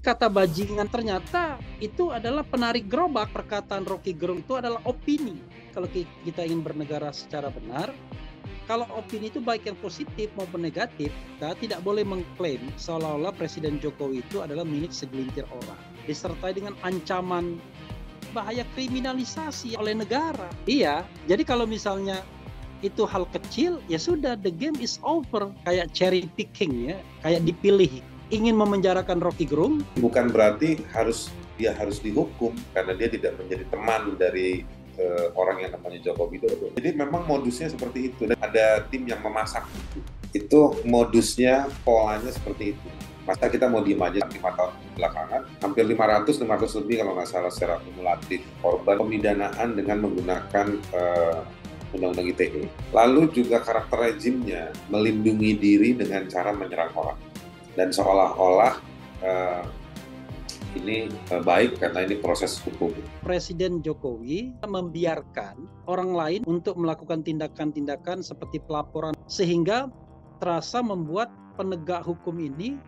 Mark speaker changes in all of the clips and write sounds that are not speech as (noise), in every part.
Speaker 1: kata bajingan ternyata itu adalah penarik gerobak perkataan Rocky Gerung itu adalah opini kalau kita ingin bernegara secara benar kalau opini itu baik yang positif maupun negatif kita tidak boleh mengklaim seolah-olah Presiden Jokowi itu adalah milik segelintir orang disertai dengan ancaman bahaya kriminalisasi oleh negara iya jadi kalau misalnya itu hal kecil ya sudah the game is over kayak cherry picking ya kayak dipilih ingin memenjarakan Rocky Gerung?
Speaker 2: Bukan berarti harus dia harus dihukum karena dia tidak menjadi teman dari uh, orang yang namanya Joko Widodo. Jadi memang modusnya seperti itu. Dan ada tim yang memasak itu. Itu modusnya, polanya seperti itu. Masa kita mau diem aja 5 tahun belakangan, hampir 500, 500 lebih kalau nggak salah secara kumulatif korban pemidanaan dengan menggunakan undang eh, Undang-Undang ITE. Lalu juga karakter rezimnya melindungi diri dengan cara menyerang orang dan seolah-olah uh, ini eh, baik karena ini proses hukum.
Speaker 1: Presiden Jokowi membiarkan orang lain untuk melakukan tindakan-tindakan seperti pelaporan sehingga terasa membuat penegak hukum ini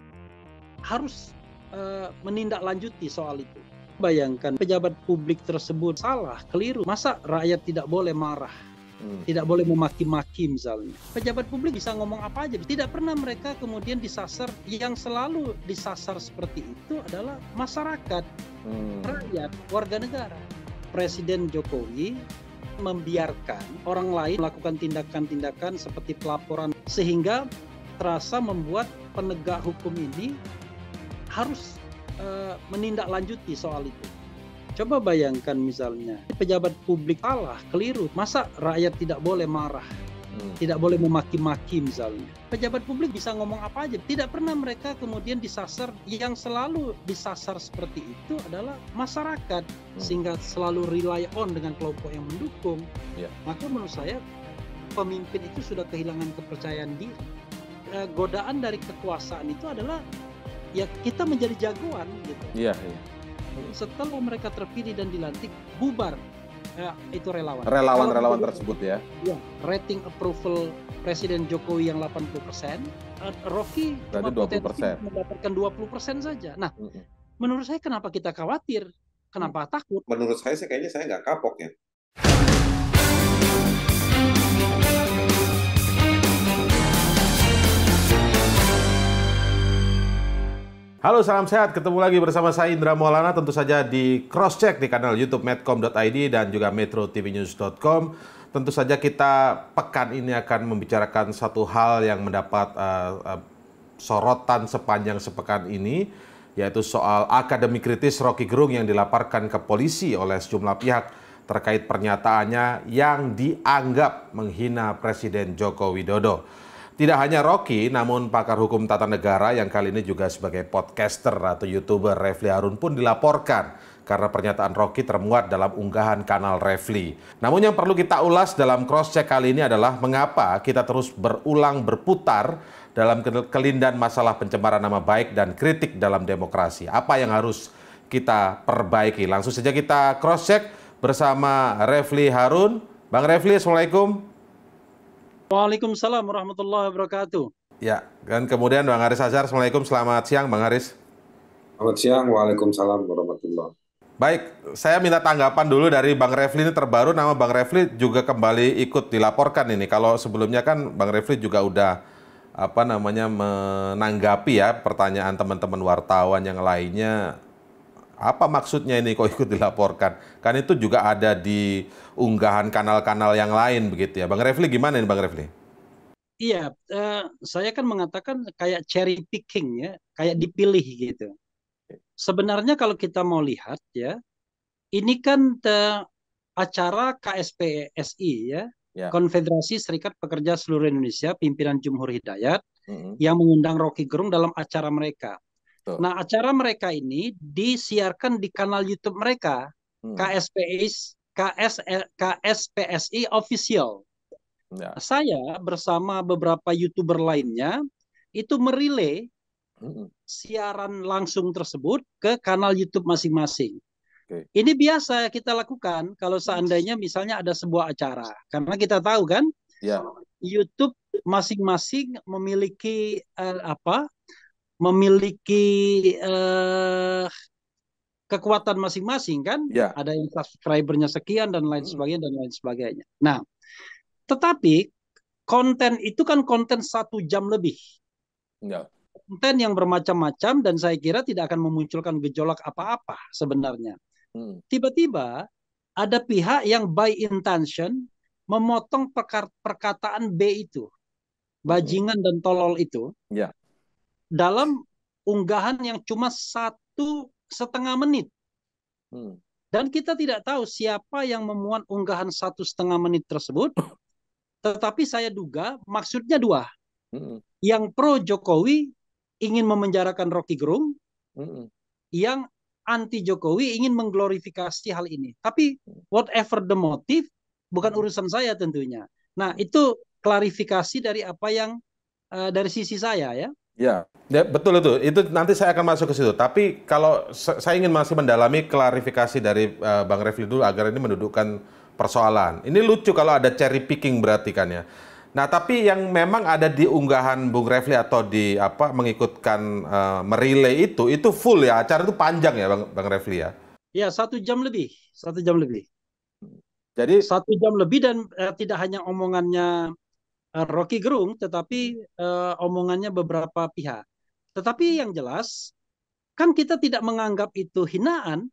Speaker 1: harus uh, menindaklanjuti soal itu. Bayangkan pejabat publik tersebut salah, keliru. Masa rakyat tidak boleh marah? Hmm. tidak boleh memaki-maki misalnya. Pejabat publik bisa ngomong apa aja, tidak pernah mereka kemudian disasar. Yang selalu disasar seperti itu adalah masyarakat, hmm. rakyat, warga negara. Presiden Jokowi membiarkan orang lain melakukan tindakan-tindakan seperti pelaporan sehingga terasa membuat penegak hukum ini harus uh, menindaklanjuti soal itu. Coba bayangkan misalnya pejabat publik salah, keliru. Masa rakyat tidak boleh marah? Hmm. Tidak boleh memaki-maki misalnya. Pejabat publik bisa ngomong apa aja. Tidak pernah mereka kemudian disasar. Yang selalu disasar seperti itu adalah masyarakat. Hmm. Sehingga selalu rely on dengan kelompok yang mendukung. Yeah. Maka menurut saya pemimpin itu sudah kehilangan kepercayaan diri. Eh, godaan dari kekuasaan itu adalah ya kita menjadi jagoan gitu. Iya, yeah, setelah mereka terpilih dan dilantik bubar eh, itu relawan.
Speaker 3: Relawan-relawan relawan tersebut ya.
Speaker 1: ya. Rating approval Presiden Jokowi yang 80 persen, eh, Rocky Berarti cuma 20%. potensi mendapatkan 20 persen saja. Nah, mm -hmm. menurut saya kenapa kita khawatir? Kenapa hmm. takut? Menurut
Speaker 2: saya sih kayaknya saya nggak kapok ya.
Speaker 3: Halo salam sehat, ketemu lagi bersama saya Indra Maulana tentu saja di cross check di kanal YouTube medcom.id dan juga metrotvnews.com. Tentu saja kita pekan ini akan membicarakan satu hal yang mendapat uh, uh, sorotan sepanjang sepekan ini yaitu soal akademi kritis Rocky Gerung yang dilaporkan ke polisi oleh sejumlah pihak terkait pernyataannya yang dianggap menghina Presiden Joko Widodo. Tidak hanya Rocky, namun pakar hukum tata negara yang kali ini juga sebagai podcaster atau youtuber Refli Harun pun dilaporkan karena pernyataan Rocky termuat dalam unggahan kanal Refli. Namun yang perlu kita ulas dalam cross-check kali ini adalah mengapa kita terus berulang berputar dalam kelindan masalah pencemaran nama baik dan kritik dalam demokrasi. Apa yang harus kita perbaiki? Langsung saja kita cross-check bersama Refli Harun. Bang Refli, Assalamualaikum.
Speaker 1: Waalaikumsalam warahmatullahi
Speaker 3: wabarakatuh. Ya, dan kemudian Bang Aris Azhar, Assalamualaikum, selamat siang Bang Aris. Selamat
Speaker 2: siang, Waalaikumsalam warahmatullahi wabarakatuh.
Speaker 3: Baik, saya minta tanggapan dulu dari Bang Refli ini terbaru nama Bang Refli juga kembali ikut dilaporkan ini. Kalau sebelumnya kan Bang Refli juga udah apa namanya menanggapi ya pertanyaan teman-teman wartawan yang lainnya apa maksudnya ini kok ikut dilaporkan? Kan itu juga ada di unggahan kanal-kanal yang lain begitu ya. Bang Refli gimana ini Bang Refli?
Speaker 1: Iya, eh, saya kan mengatakan kayak cherry picking ya, kayak dipilih gitu. Sebenarnya kalau kita mau lihat ya, ini kan acara KSPSI ya, ya, Konfederasi Serikat Pekerja Seluruh Indonesia, pimpinan Jumhur Hidayat, mm -hmm. yang mengundang Rocky Gerung dalam acara mereka. Betul. Nah, acara mereka ini disiarkan di kanal YouTube mereka, hmm. KSPI KS, eh, KSPSI Official. Ya. Saya bersama beberapa YouTuber lainnya itu merilai hmm. siaran langsung tersebut ke kanal YouTube masing-masing. Okay. Ini biasa kita lakukan kalau hmm. seandainya misalnya ada sebuah acara. Karena kita tahu kan, yeah. YouTube masing-masing memiliki uh, apa memiliki uh, kekuatan masing-masing kan ya. ada yang subscribernya sekian dan lain hmm. sebagainya dan lain sebagainya nah tetapi konten itu kan konten satu jam lebih ya. konten yang bermacam-macam dan saya kira tidak akan memunculkan gejolak apa-apa sebenarnya tiba hmm. tiba-tiba ada pihak yang by intention memotong perkataan B itu hmm. bajingan dan tolol itu ya dalam unggahan yang cuma satu setengah menit. Hmm. Dan kita tidak tahu siapa yang memuat unggahan satu setengah menit tersebut. Tetapi saya duga maksudnya dua. Hmm. Yang pro Jokowi ingin memenjarakan Rocky Gerung. Hmm. Yang anti Jokowi ingin mengglorifikasi hal ini. Tapi whatever the motive, bukan hmm. urusan saya tentunya. Nah itu klarifikasi dari apa yang uh, dari sisi saya ya.
Speaker 3: Ya. ya, betul itu. Itu nanti saya akan masuk ke situ. Tapi kalau saya ingin masih mendalami klarifikasi dari uh, Bang Refli dulu agar ini mendudukkan persoalan. Ini lucu kalau ada cherry picking berarti kan ya. Nah, tapi yang memang ada di unggahan Bung Refli atau di apa mengikutkan uh, merilai itu itu full ya acara itu panjang ya Bang Bang Refli ya.
Speaker 1: Ya satu jam lebih, satu jam lebih. Jadi satu jam lebih dan eh, tidak hanya omongannya Eh, Rocky Gerung, tetapi uh, omongannya beberapa pihak. Tetapi hmm. yang jelas, kan kita tidak menganggap itu hinaan,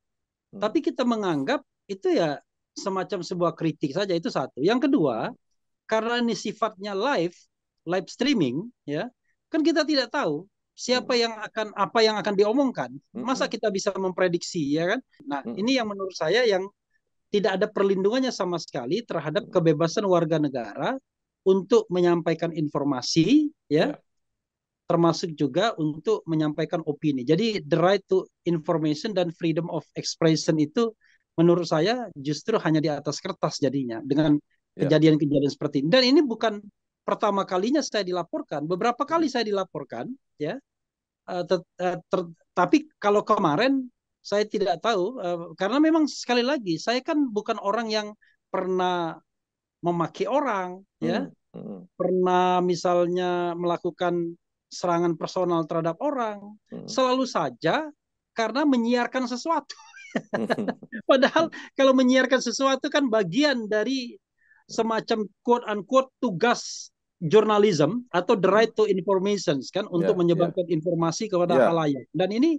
Speaker 1: hmm. tapi kita menganggap itu ya semacam sebuah kritik saja itu satu. Yang kedua, karena ini sifatnya live, live streaming, ya, kan kita tidak tahu siapa hmm. yang akan apa yang akan diomongkan. Masa kita bisa memprediksi, ya kan? Nah, ini yang menurut saya yang tidak ada perlindungannya sama sekali terhadap kebebasan warga negara untuk menyampaikan informasi ya, yeah. termasuk juga untuk menyampaikan opini. Jadi the right to information dan freedom of expression itu menurut saya justru hanya di atas kertas jadinya dengan ya. kejadian-kejadian yeah. seperti ini. Dan ini bukan pertama kalinya saya dilaporkan, beberapa kali hmm. saya dilaporkan ya. Uh, tapi kalau kemarin saya tidak tahu eh, karena memang sekali lagi saya kan bukan orang yang pernah memaki orang ya. hmm. ya hmm. pernah misalnya melakukan serangan personal terhadap orang, hmm. selalu saja karena menyiarkan sesuatu. (laughs) Padahal kalau menyiarkan sesuatu kan bagian dari semacam quote unquote tugas jurnalism atau the right to information kan untuk yeah, ya. menyebarkan yeah. informasi kepada yeah. halayak. Dan ini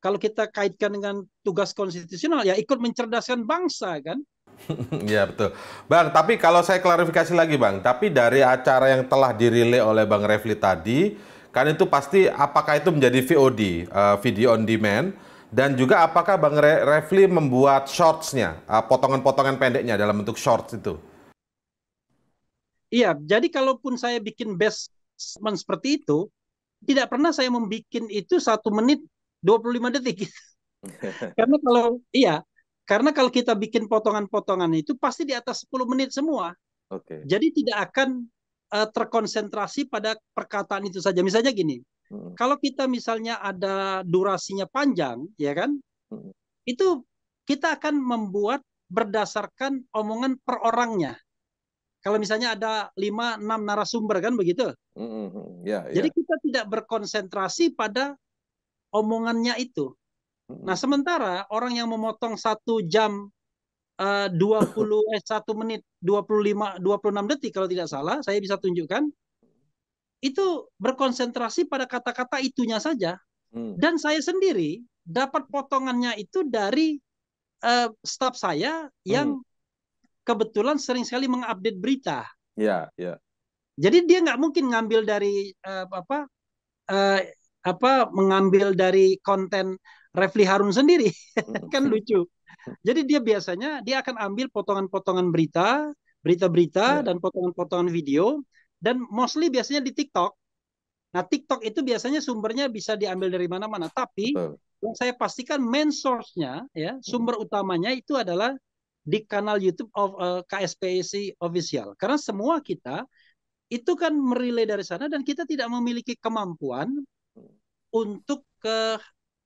Speaker 1: kalau kita kaitkan dengan tugas konstitusional ya ikut mencerdaskan bangsa kan.
Speaker 3: (laughs) Iya betul. Bang, tapi kalau saya klarifikasi lagi Bang, tapi dari acara yang telah dirilai oleh Bang Refli tadi, kan itu pasti apakah itu menjadi VOD, uh, eh, video on demand, dan juga apakah Bang Re Refli membuat shortsnya, uh, potongan-potongan pendeknya dalam bentuk shorts itu?
Speaker 1: Iya, jadi kalaupun saya bikin basement seperti itu, tidak pernah saya membuat itu satu menit 25 detik. (laughs) (laughs) Karena kalau iya, karena kalau kita bikin potongan-potongan itu pasti di atas 10 menit semua. Oke. Okay. Jadi tidak akan uh, terkonsentrasi pada perkataan itu saja. Misalnya gini, hmm. kalau kita misalnya ada durasinya panjang, ya kan? Hmm. Itu kita akan membuat berdasarkan omongan per orangnya. Kalau misalnya ada lima, enam narasumber kan begitu. -hmm. hmm, hmm. yeah, ya. Jadi kita tidak berkonsentrasi pada omongannya itu. Nah, sementara orang yang memotong satu jam uh, 20 eh 1 eh, menit 25 26 detik kalau tidak salah, saya bisa tunjukkan itu berkonsentrasi pada kata-kata itunya saja. Hmm. Dan saya sendiri dapat potongannya itu dari uh, staf saya yang hmm. kebetulan sering sekali mengupdate berita.
Speaker 3: Ya, ya.
Speaker 1: Jadi dia nggak mungkin ngambil dari uh, apa uh, apa mengambil dari konten Refli Harun sendiri hmm. (laughs) kan lucu. Jadi dia biasanya dia akan ambil potongan-potongan berita, berita-berita yeah. dan potongan-potongan video dan mostly biasanya di TikTok. Nah, TikTok itu biasanya sumbernya bisa diambil dari mana-mana, tapi Betul. yang saya pastikan main source-nya ya, sumber hmm. utamanya itu adalah di kanal YouTube of uh, eh, KSPC official. Karena semua kita itu kan merilai dari sana dan kita tidak memiliki kemampuan hmm. untuk ke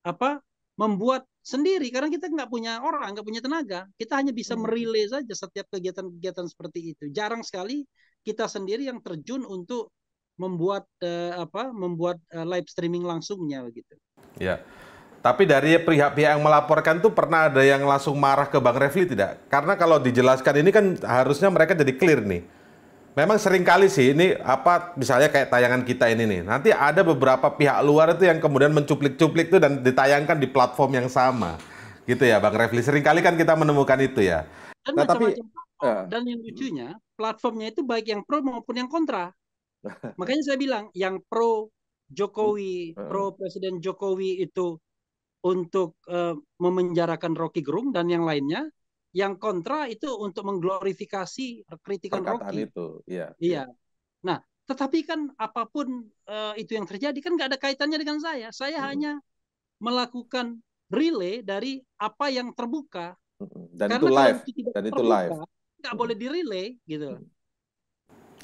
Speaker 1: apa membuat sendiri karena kita nggak punya orang, nggak punya tenaga. Kita hanya bisa hmm. merilis saja setiap kegiatan-kegiatan seperti itu. Jarang sekali kita sendiri yang terjun untuk membuat eh, apa? membuat eh, live streaming langsungnya begitu.
Speaker 3: Ya. Tapi dari pihak-pihak yang melaporkan tuh pernah ada yang langsung marah ke Bang Refli tidak? Karena kalau dijelaskan ini kan harusnya mereka jadi clear nih Memang seringkali sih ini apa misalnya kayak tayangan kita ini nih. Nanti ada beberapa pihak luar itu yang kemudian mencuplik-cuplik itu dan ditayangkan di platform yang sama. Gitu ya Bang Refli. Seringkali kan kita menemukan itu ya. Dan nah, tapi uh. dan
Speaker 1: yang lucunya platformnya itu baik yang pro maupun yang kontra. (laughs) Makanya saya bilang yang pro Jokowi, uh. pro Presiden Jokowi itu untuk uh, memenjarakan Rocky Gerung dan yang lainnya yang kontra itu untuk mengglorifikasi kritikan Perkataan Rocky. itu, iya. Iya. Nah, tetapi kan apapun uh, itu yang terjadi kan nggak ada kaitannya dengan saya. Saya hmm. hanya melakukan relay dari apa yang terbuka.
Speaker 3: Dan Karena itu live. Itu Dan terbuka, live.
Speaker 1: Nggak hmm. boleh di gitu. Hmm.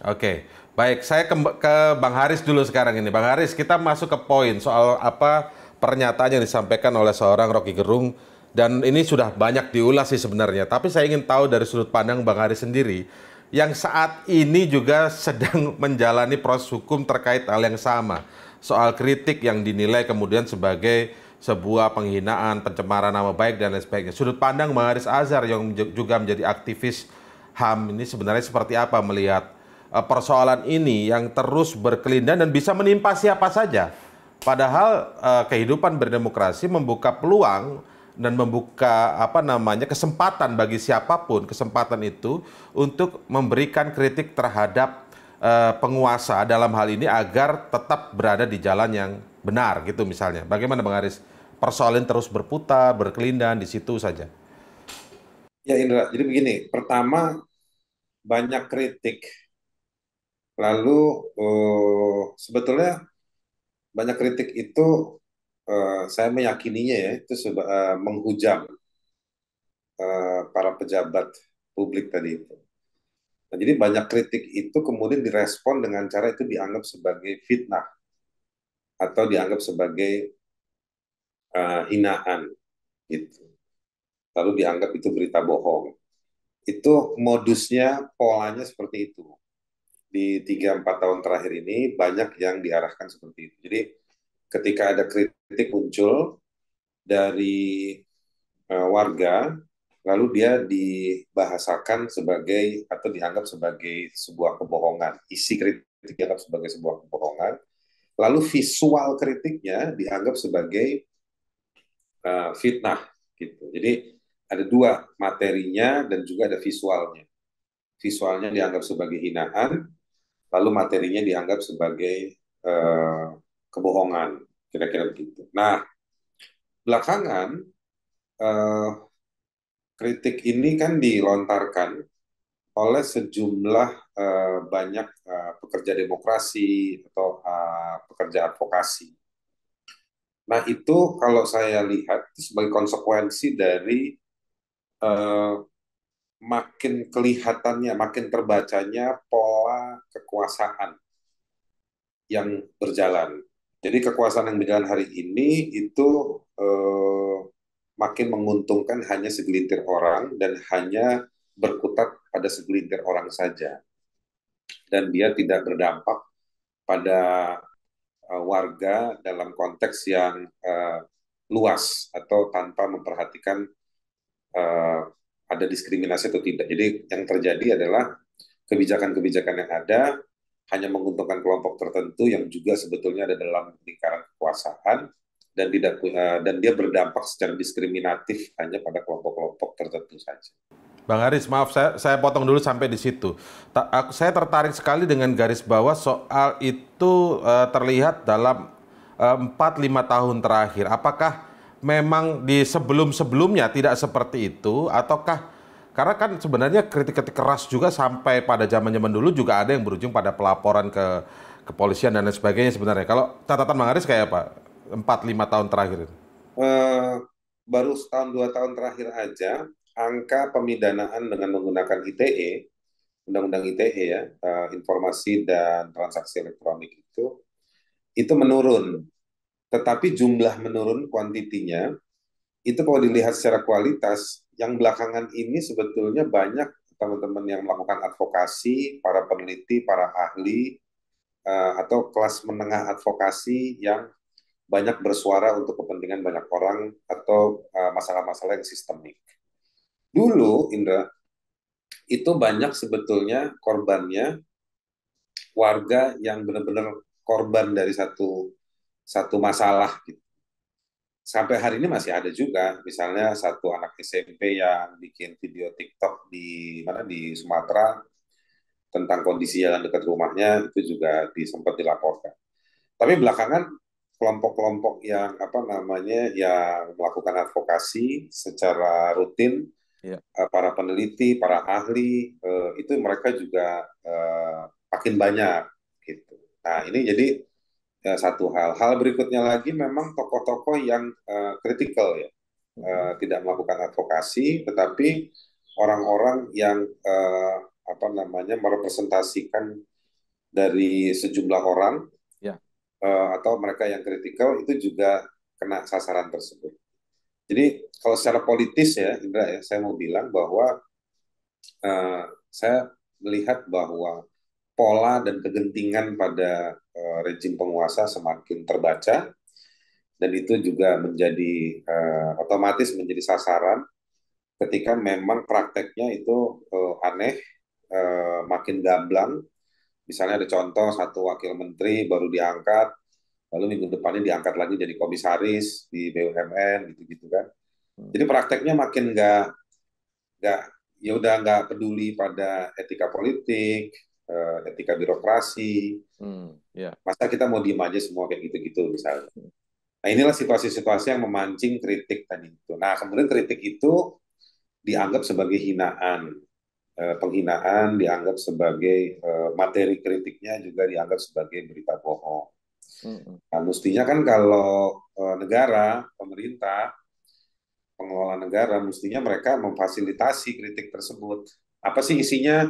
Speaker 3: Oke, okay. baik. Saya ke, ke Bang Haris dulu sekarang ini. Bang Haris, kita masuk ke poin soal apa pernyataan yang disampaikan oleh seorang Rocky Gerung dan ini sudah banyak diulas sih sebenarnya. Tapi saya ingin tahu dari sudut pandang Bang Ari sendiri yang saat ini juga (laughs) sedang menjalani proses hukum terkait hal yang sama. Soal kritik yang dinilai kemudian sebagai sebuah penghinaan, pencemaran nama baik dan lain sebagainya. Sudut pandang Bang Haris Azhar yang juga menjadi aktivis HAM ini sebenarnya seperti apa melihat eh, persoalan ini yang terus berkelindan dan bisa menimpa siapa saja. Padahal eh, kehidupan berdemokrasi membuka peluang dan membuka apa namanya kesempatan bagi siapapun kesempatan itu untuk memberikan kritik terhadap uh, penguasa dalam hal ini agar tetap berada di jalan yang benar gitu misalnya. Bagaimana Bang Aris? Persoalan terus berputar, berkelindan di situ saja.
Speaker 2: Ya Indra, jadi begini, pertama banyak kritik. Lalu uh, sebetulnya banyak kritik itu Eh, saya meyakininya ya itu sudah eh, uh, menghujam uh, para pejabat publik tadi itu. Nah, jadi banyak kritik itu kemudian direspon dengan cara itu dianggap sebagai fitnah atau dianggap sebagai uh, hinaan gitu. Lalu dianggap itu berita bohong. Itu modusnya, polanya seperti itu. Di 3 4 tahun terakhir ini banyak yang diarahkan seperti itu. Jadi ketika ada kritik muncul dari uh, warga, lalu dia dibahasakan sebagai atau dianggap sebagai sebuah kebohongan. Isi kritik dianggap sebagai sebuah kebohongan. Lalu visual kritiknya dianggap sebagai uh, fitnah gitu. Jadi ada dua materinya dan juga ada visualnya. Visualnya dianggap sebagai hinaan, lalu materinya dianggap sebagai uh, kebohongan kira-kira begitu. Nah belakangan eh, kritik ini kan dilontarkan oleh sejumlah eh, banyak eh, pekerja demokrasi atau eh, pekerja advokasi. Nah itu kalau saya lihat sebagai konsekuensi dari eh, makin kelihatannya, makin terbacanya pola kekuasaan yang berjalan jadi kekuasaan yang berjalan hari ini itu eh, makin menguntungkan hanya segelintir orang dan hanya berkutat pada segelintir orang saja. Dan dia tidak berdampak pada eh, warga dalam konteks yang eh, luas atau tanpa memperhatikan eh, ada diskriminasi atau tidak. Jadi yang terjadi adalah kebijakan-kebijakan yang ada hanya menguntungkan kelompok tertentu yang juga sebetulnya ada dalam lingkaran kekuasaan dan tidak eh, dan dia berdampak secara diskriminatif hanya pada kelompok-kelompok tertentu saja.
Speaker 3: Bang Aris, maaf saya saya potong dulu sampai di situ. Ta, aku, saya tertarik sekali dengan garis bawah soal itu e, terlihat dalam eh, empat lima tahun terakhir. Apakah memang di sebelum-sebelumnya tidak seperti itu ataukah karena kan sebenarnya kritik-kritik keras juga sampai pada zaman zaman dulu juga ada yang berujung pada pelaporan ke kepolisian dan lain sebagainya sebenarnya. Kalau catatan Bang Aris kayak apa? Empat lima tahun terakhir
Speaker 2: Uh, baru setahun dua tahun terakhir aja angka pemidanaan dengan menggunakan ITE, Undang-Undang ITE ya, uh, informasi dan transaksi elektronik itu, itu menurun. Tetapi jumlah menurun kuantitinya, itu kalau dilihat secara kualitas, yang belakangan ini sebetulnya banyak teman-teman yang melakukan advokasi, para peneliti, para ahli, eh, atau kelas menengah advokasi yang banyak bersuara untuk kepentingan banyak orang atau eh, masalah-masalah masalah -masalah yang sistemik. Dulu, Indra, itu banyak sebetulnya korbannya warga yang benar-benar korban dari satu satu masalah gitu sampai hari ini masih ada juga misalnya satu anak SMP yang bikin video TikTok di mana di Sumatera tentang kondisi jalan dekat rumahnya itu juga disempat dilaporkan.
Speaker 3: Tapi belakangan
Speaker 2: kelompok-kelompok yang apa namanya yang melakukan advokasi secara rutin ya. Eh, para peneliti, para ahli eh, itu mereka juga eh, makin banyak gitu. Nah, ini jadi ya, satu hal. Hal berikutnya lagi memang tokoh-tokoh yang eh, kritikal uh, ya, uh, tidak melakukan advokasi, tetapi orang-orang yang uh, apa namanya merepresentasikan dari sejumlah orang ya. uh, atau mereka yang kritikal itu juga kena sasaran tersebut. Jadi kalau secara politis ya, Indra ya, saya mau bilang bahwa uh, saya melihat bahwa pola dan kegentingan pada uh, rejim penguasa semakin terbaca dan itu juga menjadi uh, otomatis menjadi sasaran ketika memang prakteknya itu uh, aneh uh, makin gamblang misalnya ada contoh satu wakil menteri baru diangkat lalu minggu depannya diangkat lagi jadi komisaris di BUMN gitu-gitu kan hmm. jadi prakteknya makin nggak nggak ya udah nggak peduli pada etika politik Eh, etika birokrasi.
Speaker 3: Hmm, yeah.
Speaker 2: Masa kita mau diem aja semua kayak gitu-gitu misalnya. Hmm. Nah inilah situasi-situasi yang memancing kritik tadi itu. Nah kemudian kritik itu dianggap sebagai hinaan, eh, penghinaan dianggap sebagai eh, materi kritiknya juga dianggap sebagai berita bohong. Hmm. Nah, mestinya kan kalau negara, pemerintah, pengelola negara, mestinya mereka memfasilitasi kritik tersebut. Apa sih isinya?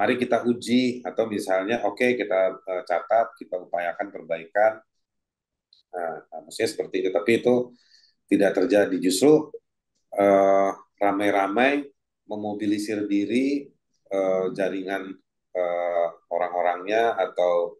Speaker 2: mari kita uji atau misalnya oke okay, kita uh, catat kita upayakan perbaikan nah, nah, maksudnya seperti itu tapi itu tidak terjadi justru uh, ramai-ramai memobilisir diri uh, jaringan uh, orang-orangnya atau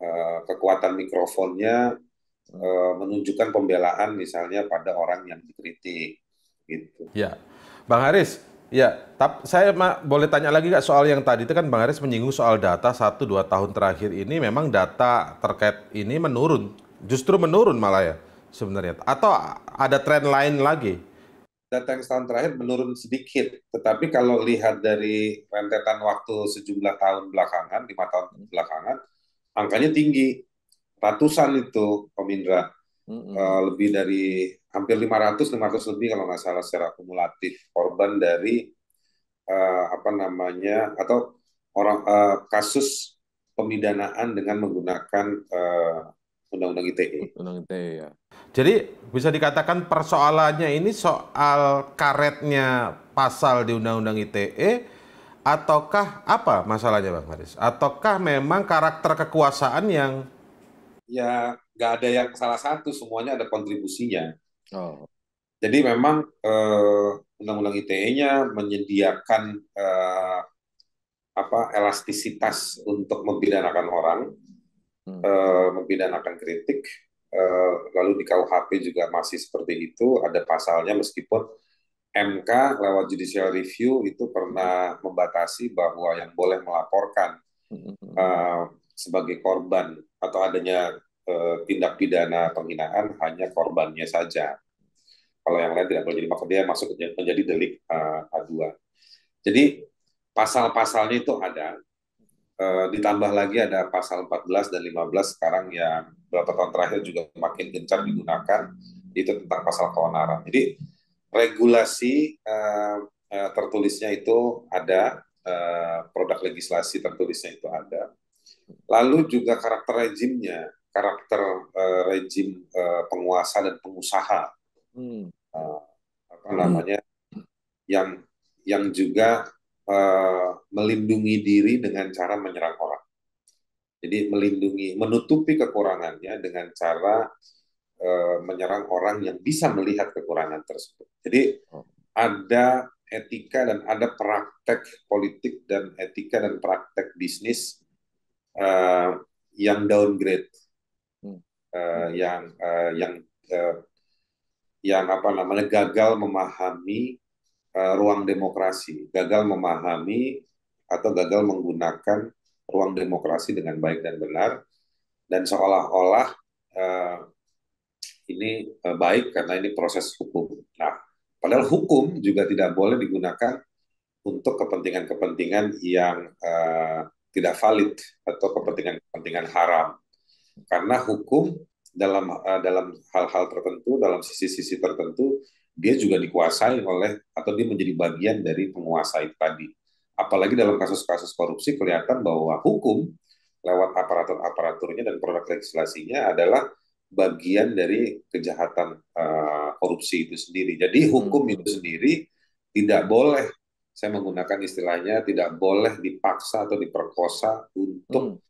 Speaker 2: uh, kekuatan mikrofonnya uh, menunjukkan pembelaan misalnya pada orang yang dikritik gitu
Speaker 3: ya bang Haris Ya, tapi saya ma, boleh tanya lagi nggak soal yang tadi itu kan Bang Aris menyinggung soal data 1-2 tahun terakhir ini memang data terkait ini menurun, justru menurun malah ya sebenarnya. Atau ada tren lain lagi? Data yang setahun terakhir menurun sedikit, tetapi kalau lihat dari
Speaker 2: rentetan waktu sejumlah tahun belakangan, lima tahun belakangan, angkanya tinggi, ratusan itu, Komindra. Mm-hmm. lebih dari hampir 500, 500 lebih kalau nggak salah secara kumulatif korban dari uh, apa namanya atau orang uh, kasus pemidanaan dengan menggunakan
Speaker 3: undang undang-undang ITE. Undang ITE ya. Jadi bisa dikatakan persoalannya ini soal karetnya pasal di undang-undang ITE ataukah apa masalahnya Bang Haris? Ataukah memang karakter kekuasaan yang
Speaker 2: ya nggak ada yang salah satu semuanya ada kontribusinya oh. jadi memang eh, undang-undang ITE-nya menyediakan eh, apa elastisitas untuk mempidanakan orang hmm. eh, mempidanakan kritik eh, lalu di KUHP juga masih seperti itu ada pasalnya meskipun MK lewat judicial review itu pernah membatasi bahwa yang boleh melaporkan uh, sebagai korban atau adanya Eh, tindak pidana penghinaan hanya korbannya saja. Kalau yang lain tidak boleh jadi maka dia masuk menjadi delik eh, aduan. Jadi pasal-pasalnya itu ada. Eh, ditambah lagi ada pasal 14 dan 15 sekarang yang beberapa tahun terakhir juga makin gencar digunakan itu tentang pasal keonaran. Jadi regulasi tertulisnya itu ada, produk legislasi tertulisnya itu ada. Lalu juga karakter rejimnya karakter uh, rejim uh, penguasa dan pengusaha hmm. uh, apa hmm. namanya hmm. yang yang juga uh, melindungi diri dengan cara menyerang orang jadi melindungi menutupi kekurangannya dengan cara uh, menyerang orang yang bisa melihat kekurangan tersebut jadi oh. ada etika dan ada praktek politik dan etika dan praktek bisnis uh, yang downgrade uh, yang uh, yang uh, yang apa namanya gagal memahami uh, ruang demokrasi, gagal memahami atau gagal menggunakan ruang demokrasi dengan baik dan benar dan seolah-olah uh, ini uh, baik karena ini proses hukum. Nah, padahal hukum juga tidak boleh digunakan untuk kepentingan-kepentingan yang uh, tidak valid atau kepentingan-kepentingan haram karena hukum dalam eh, dalam hal-hal tertentu dalam sisi-sisi tertentu dia juga dikuasai oleh atau dia menjadi bagian dari penguasa itu tadi apalagi dalam kasus-kasus korupsi kelihatan bahwa hukum lewat aparatur-aparaturnya dan produk legislasinya adalah bagian dari kejahatan uh, korupsi itu sendiri. Jadi hukum hmm. itu sendiri tidak boleh saya menggunakan istilahnya tidak boleh dipaksa atau diperkosa untuk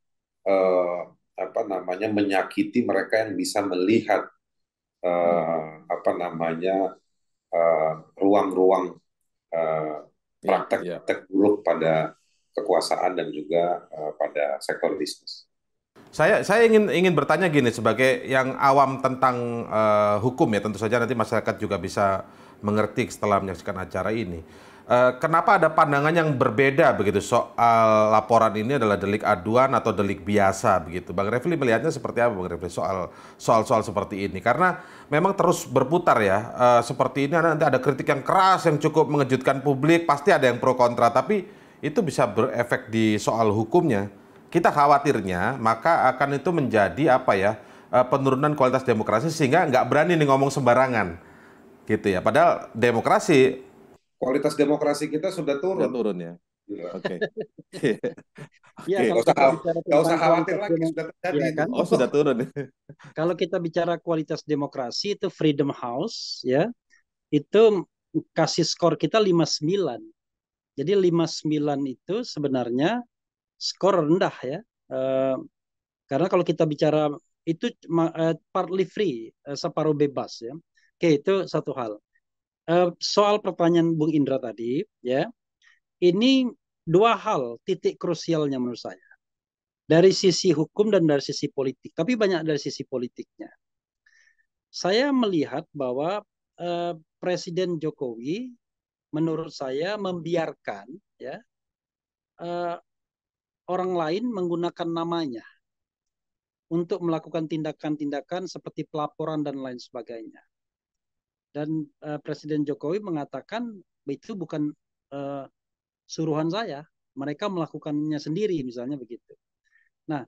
Speaker 2: hmm. uh, apa namanya menyakiti mereka yang bisa melihat uh, apa namanya eh, ruang-ruang uh, uh, praktek yeah, iya. buruk pada kekuasaan dan juga uh, pada sektor bisnis.
Speaker 3: Saya saya ingin ingin bertanya gini sebagai yang awam tentang uh, hukum ya tentu saja nanti masyarakat juga bisa mengerti setelah menyaksikan acara ini. Eh, kenapa ada pandangan yang berbeda begitu soal laporan ini adalah delik aduan atau delik biasa begitu. Bang Refli melihatnya seperti apa Bang Refli soal soal-soal seperti ini? Karena memang terus berputar ya uh, seperti ini nanti ada kritik yang keras yang cukup mengejutkan publik, pasti ada yang pro kontra tapi itu bisa berefek di soal hukumnya. Kita khawatirnya maka akan itu menjadi apa ya? Eh, penurunan kualitas demokrasi sehingga nggak berani nih ngomong sembarangan gitu ya. Padahal demokrasi kualitas demokrasi kita sudah turun. Sudah turun ya. Iya. Oke. Okay. yeah. okay. Gak usah khawatir lagi sudah terjadi. Ya kan? Oh sudah
Speaker 2: turun. Ya?
Speaker 1: kalau kita bicara kualitas demokrasi itu Freedom House ya itu kasih skor kita 59. Jadi 59 itu sebenarnya skor rendah ya. E, karena kalau kita bicara itu eh, partly free, eh, separuh bebas ya. Oke, itu satu hal. Eh, soal pertanyaan Bung Indra tadi, ya, ini dua hal titik krusialnya menurut saya. Dari sisi hukum dan dari sisi politik, tapi banyak dari sisi politiknya. Saya melihat bahwa eh, Presiden Jokowi, menurut saya membiarkan ya eh, orang lain menggunakan namanya untuk melakukan tindakan-tindakan seperti pelaporan dan lain sebagainya. Dan uh, Presiden Jokowi mengatakan itu bukan uh, suruhan saya, mereka melakukannya sendiri misalnya begitu. Nah,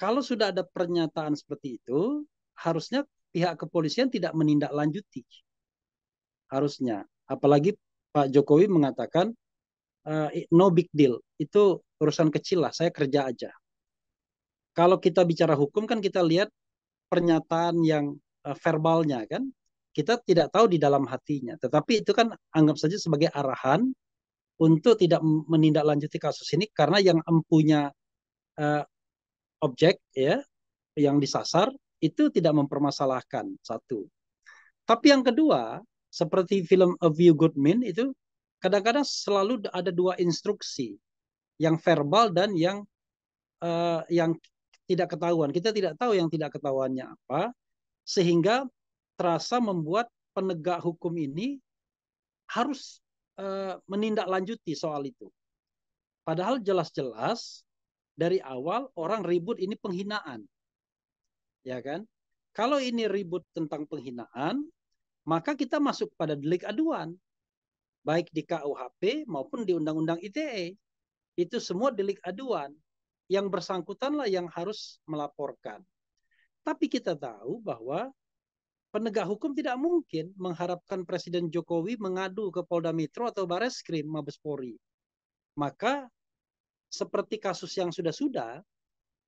Speaker 1: kalau sudah ada pernyataan seperti itu, harusnya pihak kepolisian tidak menindaklanjuti. Harusnya, apalagi Pak Jokowi mengatakan uh, no big deal, itu urusan kecil lah, saya kerja aja. Kalau kita bicara hukum kan kita lihat pernyataan yang verbalnya kan, kita tidak tahu di dalam hatinya, tetapi itu kan anggap saja sebagai arahan untuk tidak menindaklanjuti kasus ini karena yang empunya uh, objek ya yang disasar itu tidak mempermasalahkan satu. Tapi yang kedua, seperti film A View Good Men itu kadang-kadang selalu ada dua instruksi, yang verbal dan yang uh, yang tidak ketahuan. Kita tidak tahu yang tidak ketahuannya apa, sehingga terasa membuat penegak hukum ini harus uh, menindaklanjuti soal itu. Padahal jelas-jelas dari awal orang ribut ini penghinaan. Ya kan? Kalau ini ribut tentang penghinaan, maka kita masuk pada delik aduan. Baik di KUHP maupun di Undang-Undang ITE. Itu semua delik aduan. Yang bersangkutanlah yang harus melaporkan. Tapi kita tahu bahwa penegak hukum tidak mungkin mengharapkan Presiden Jokowi mengadu ke Polda Metro atau Bareskrim Mabes Polri. Maka seperti kasus yang sudah-sudah,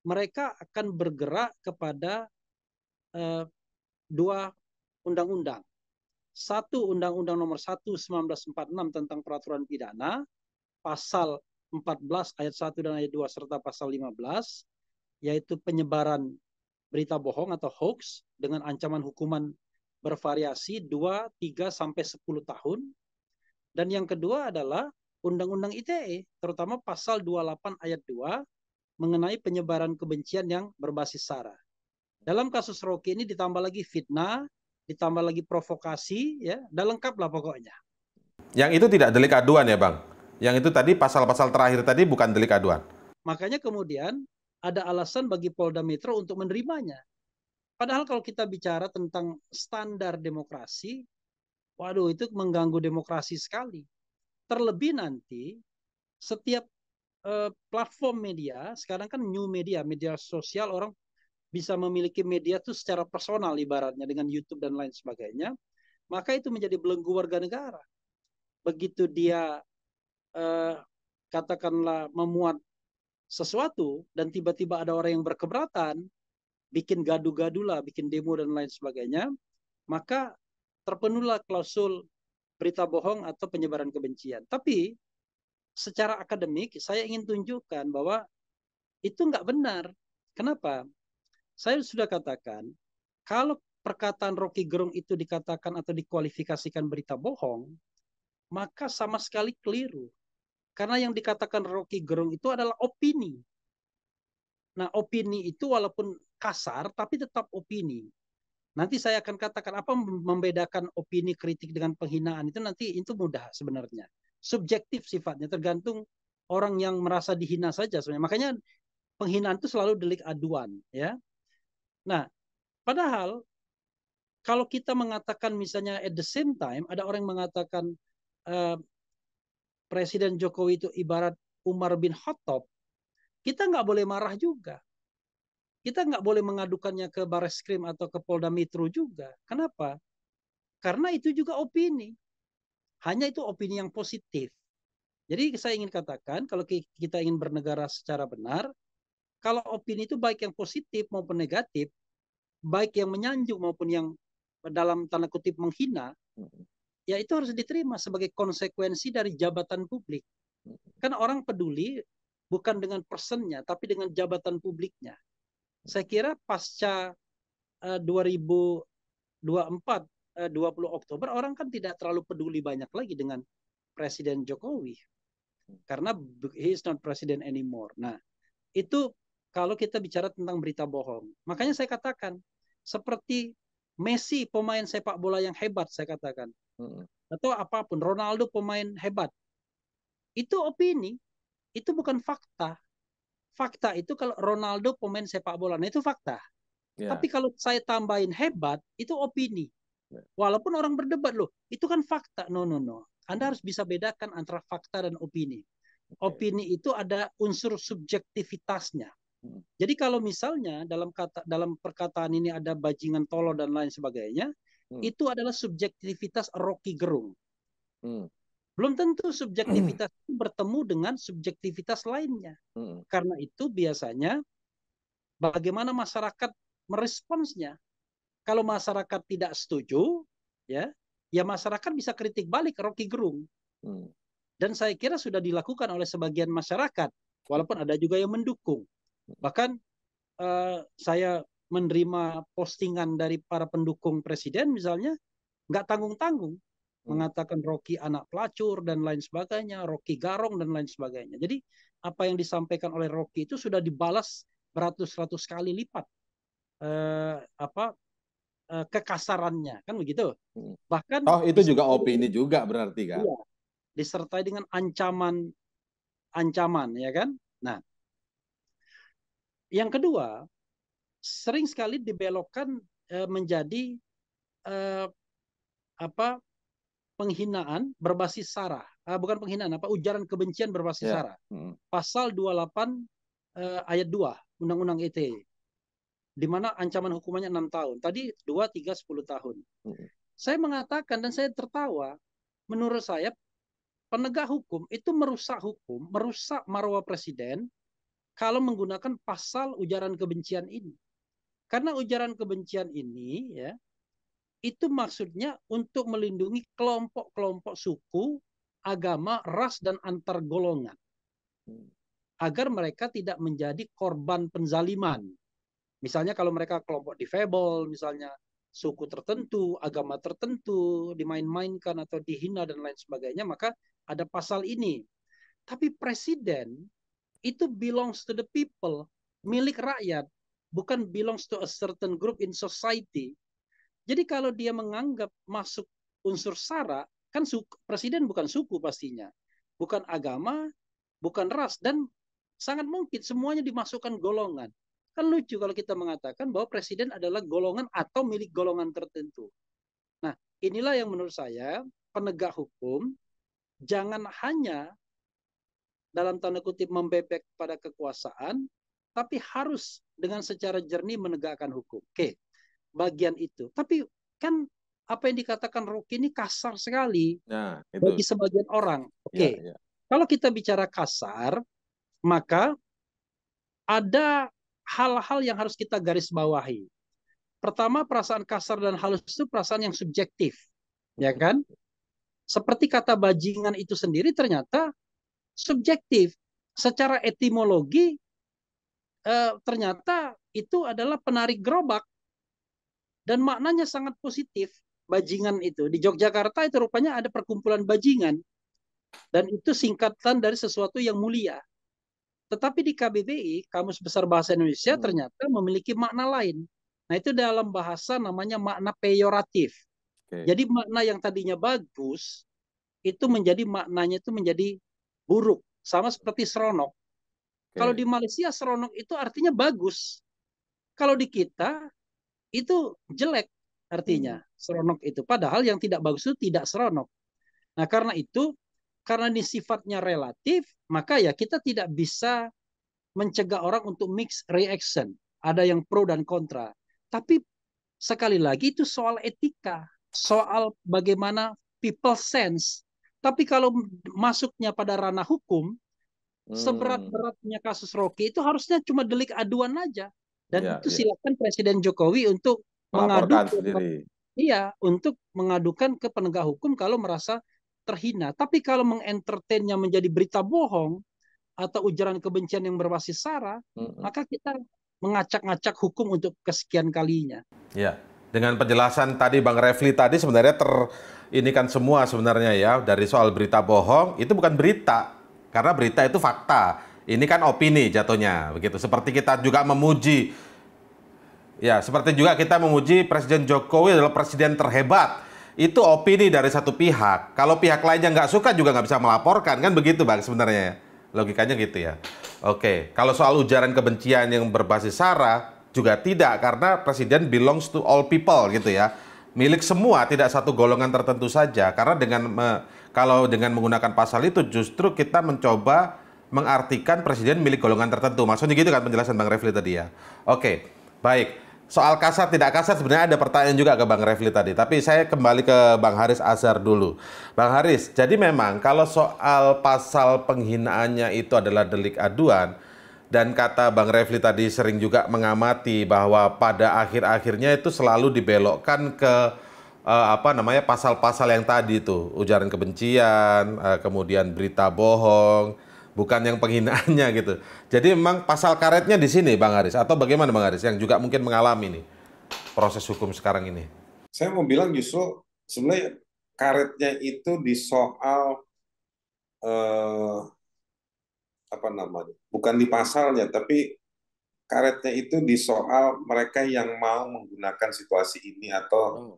Speaker 1: mereka akan bergerak kepada eh, dua undang-undang. Satu Undang-Undang Nomor 1 1946 tentang peraturan pidana, pasal 14 ayat 1 dan ayat 2 serta pasal 15 yaitu penyebaran berita bohong atau hoax dengan ancaman hukuman bervariasi 2, 3 sampai 10 tahun. Dan yang kedua adalah Undang-Undang ITE, terutama pasal 28 ayat 2 mengenai penyebaran kebencian yang berbasis sara. Dalam kasus Rocky ini ditambah lagi fitnah, ditambah lagi provokasi, ya, dan lengkaplah pokoknya.
Speaker 3: Yang itu tidak delik aduan ya Bang? Yang itu tadi pasal-pasal terakhir tadi bukan delik aduan?
Speaker 1: Makanya kemudian ada alasan bagi Polda Metro untuk menerimanya. Padahal kalau kita bicara tentang standar demokrasi, waduh itu mengganggu demokrasi sekali. Terlebih nanti setiap uh, platform media, sekarang kan new media, media sosial orang bisa memiliki media itu secara personal ibaratnya dengan YouTube dan lain sebagainya, maka itu menjadi belenggu warga negara. Begitu dia uh, katakanlah memuat sesuatu dan tiba-tiba ada orang yang berkeberatan, bikin gaduh-gaduh lah, bikin demo dan lain sebagainya, maka terpenuhlah klausul berita bohong atau penyebaran kebencian. Tapi secara akademik saya ingin tunjukkan bahwa itu nggak benar. Kenapa? Saya sudah katakan kalau perkataan Rocky Gerung itu dikatakan atau dikualifikasikan berita bohong, maka sama sekali keliru. Karena yang dikatakan Rocky Gerung itu adalah opini. Nah, opini itu walaupun kasar tapi tetap opini. Nanti saya akan katakan apa membedakan opini kritik dengan penghinaan itu nanti itu mudah sebenarnya. Subjektif sifatnya tergantung orang yang merasa dihina saja sebenarnya. Makanya penghinaan itu selalu delik aduan ya. Nah, padahal kalau kita mengatakan misalnya at the same time ada orang yang mengatakan Presiden Jokowi itu ibarat Umar bin Khattab, kita nggak boleh marah juga. Kita nggak boleh mengadukannya ke Baris Krim atau ke Polda Metro juga. Kenapa? Karena itu juga opini. Hanya itu opini yang positif. Jadi saya ingin katakan kalau kita ingin bernegara secara benar, kalau opini itu baik yang positif maupun negatif, baik yang menyanjung maupun yang dalam tanda kutip menghina, hmm ya itu harus diterima sebagai konsekuensi dari jabatan publik. Kan orang peduli bukan dengan personnya, tapi dengan jabatan publiknya. Saya kira pasca uh, 2024, uh, 20 Oktober, orang kan tidak terlalu peduli banyak lagi dengan Presiden Jokowi. Karena he is not president anymore. Nah, itu kalau kita bicara tentang berita bohong. Makanya saya katakan, seperti Messi pemain sepak bola yang hebat, saya katakan hmm. atau apapun Ronaldo pemain hebat itu opini itu bukan fakta fakta itu kalau Ronaldo pemain sepak bola nah itu fakta yeah. tapi kalau saya tambahin hebat itu opini yeah. walaupun orang berdebat loh itu kan fakta no no no anda harus bisa bedakan antara fakta dan opini okay. opini itu ada unsur subjektivitasnya hmm. jadi kalau misalnya dalam kata dalam perkataan ini ada bajingan tolol dan lain sebagainya, Hmm. itu adalah subjektivitas Rocky Gerung. Hmm. Belum tentu subjektivitas hmm. (clears throat) itu bertemu dengan subjektivitas lainnya. Hmm. Karena itu biasanya bagaimana masyarakat meresponsnya. Kalau masyarakat tidak setuju, ya, ya masyarakat bisa kritik balik Rocky Gerung. Hmm. Dan saya kira sudah dilakukan oleh sebagian masyarakat, walaupun ada juga yang mendukung. Hmm. Bahkan uh, saya menerima postingan dari para pendukung presiden misalnya nggak tanggung-tanggung hmm. mengatakan Rocky anak pelacur dan lain sebagainya, Rocky garong dan lain sebagainya. Jadi apa yang disampaikan oleh Rocky itu sudah dibalas beratus-ratus kali lipat eh, apa eh, kekasarannya kan begitu. Hmm. Bahkan Oh, itu juga opini
Speaker 3: juga berarti kan. Iya,
Speaker 1: disertai dengan ancaman ancaman ya kan. Nah, yang kedua, sering sekali dibelokkan eh, menjadi eh, apa penghinaan berbasis sara ah, bukan penghinaan apa ujaran kebencian berbasis yeah. sara hmm. pasal 28 eh, ayat 2 undang-undang ITE di mana ancaman hukumannya enam tahun tadi dua tiga sepuluh tahun hmm. saya mengatakan dan saya tertawa menurut saya penegak hukum itu merusak hukum merusak marwah presiden kalau menggunakan pasal ujaran kebencian ini karena ujaran kebencian ini ya itu maksudnya untuk melindungi kelompok-kelompok suku, agama, ras dan antar golongan. Agar mereka tidak menjadi korban penzaliman. Misalnya kalau mereka kelompok difabel, misalnya suku tertentu, agama tertentu, dimain-mainkan atau dihina dan lain sebagainya, maka ada pasal ini. Tapi presiden itu belongs to the people, milik rakyat bukan belongs to a certain group in society. Jadi kalau dia menganggap masuk unsur sara, kan suku, presiden bukan suku pastinya, bukan agama, bukan ras dan sangat mungkin semuanya dimasukkan golongan. Kan lucu kalau kita mengatakan bahwa presiden adalah golongan atau milik golongan tertentu. Nah, inilah yang menurut saya penegak hukum jangan hanya dalam tanda kutip membebek pada kekuasaan, tapi harus dengan secara jernih menegakkan hukum. Oke, bagian itu. Tapi kan apa yang dikatakan Rocky ini kasar sekali
Speaker 2: nah, itu. bagi
Speaker 1: sebagian orang. Oke, ya, ya. kalau kita bicara kasar, maka ada hal-hal yang harus kita garis bawahi. Pertama, perasaan kasar dan halus itu perasaan yang subjektif, ya kan? Seperti kata bajingan itu sendiri ternyata subjektif. Secara etimologi eh, ternyata itu adalah penarik gerobak dan maknanya sangat positif bajingan itu di Yogyakarta itu rupanya ada perkumpulan bajingan dan itu singkatan dari sesuatu yang mulia tetapi di KBBI Kamus Besar Bahasa Indonesia hmm. ternyata memiliki makna lain nah itu dalam bahasa namanya makna peyoratif okay. jadi makna yang tadinya bagus itu menjadi maknanya itu menjadi buruk sama seperti seronok kalau di Malaysia seronok itu artinya bagus. Kalau di kita itu jelek artinya hmm. seronok itu. Padahal yang tidak bagus itu tidak seronok. Nah karena itu karena ini sifatnya relatif maka ya kita tidak bisa mencegah orang untuk mix reaction. Ada yang pro dan kontra. Tapi sekali lagi itu soal etika, soal bagaimana people sense. Tapi kalau masuknya pada ranah hukum, Seberat-beratnya hmm. kasus Rocky itu harusnya cuma delik aduan aja. Dan ya, itu ya. silakan Presiden Jokowi untuk Laporkan mengadu sendiri. Iya, untuk mengadukan ke penegak hukum kalau merasa terhina. Tapi kalau mengentertainnya menjadi berita bohong atau ujaran kebencian yang berbasis sara, hmm maka kita mengacak-ngacak hukum untuk kesekian kalinya.
Speaker 3: Ya, dengan penjelasan tadi Bang Refli tadi sebenarnya ter ini kan semua sebenarnya ya dari soal berita bohong itu bukan berita karena berita itu fakta. Ini kan opini jatuhnya begitu. Seperti kita juga memuji ya, seperti juga kita memuji Presiden Jokowi adalah presiden terhebat. Itu opini dari satu pihak. Kalau pihak lainnya nggak suka juga nggak bisa melaporkan kan begitu bang sebenarnya. Ya? Logikanya gitu ya. Oke, kalau soal ujaran kebencian yang berbasis sara juga tidak karena presiden belongs to all people gitu ya milik semua, tidak satu golongan tertentu saja. Karena dengan me, kalau dengan menggunakan pasal itu justru kita mencoba mengartikan presiden milik golongan tertentu. Maksudnya gitu kan penjelasan Bang Refli tadi ya. Oke, baik. Soal kasar tidak kasar sebenarnya ada pertanyaan juga ke Bang Refli tadi. Tapi saya kembali ke Bang Haris Azhar dulu. Bang Haris, jadi memang kalau soal pasal penghinaannya itu adalah delik aduan, dan kata Bang Refli tadi sering juga mengamati bahwa pada akhir-akhirnya itu selalu dibelokkan ke uh, apa namanya pasal-pasal yang tadi itu ujaran kebencian, uh, kemudian berita bohong, bukan yang penghinaannya (laughs) gitu. Jadi memang pasal karetnya di sini, Bang Aris atau bagaimana, Bang Aris yang juga mungkin mengalami nih proses hukum sekarang ini?
Speaker 2: Saya mau bilang justru sebenarnya karetnya itu di soal uh, apa namanya bukan di pasalnya tapi karetnya itu di soal mereka yang mau menggunakan situasi ini atau oh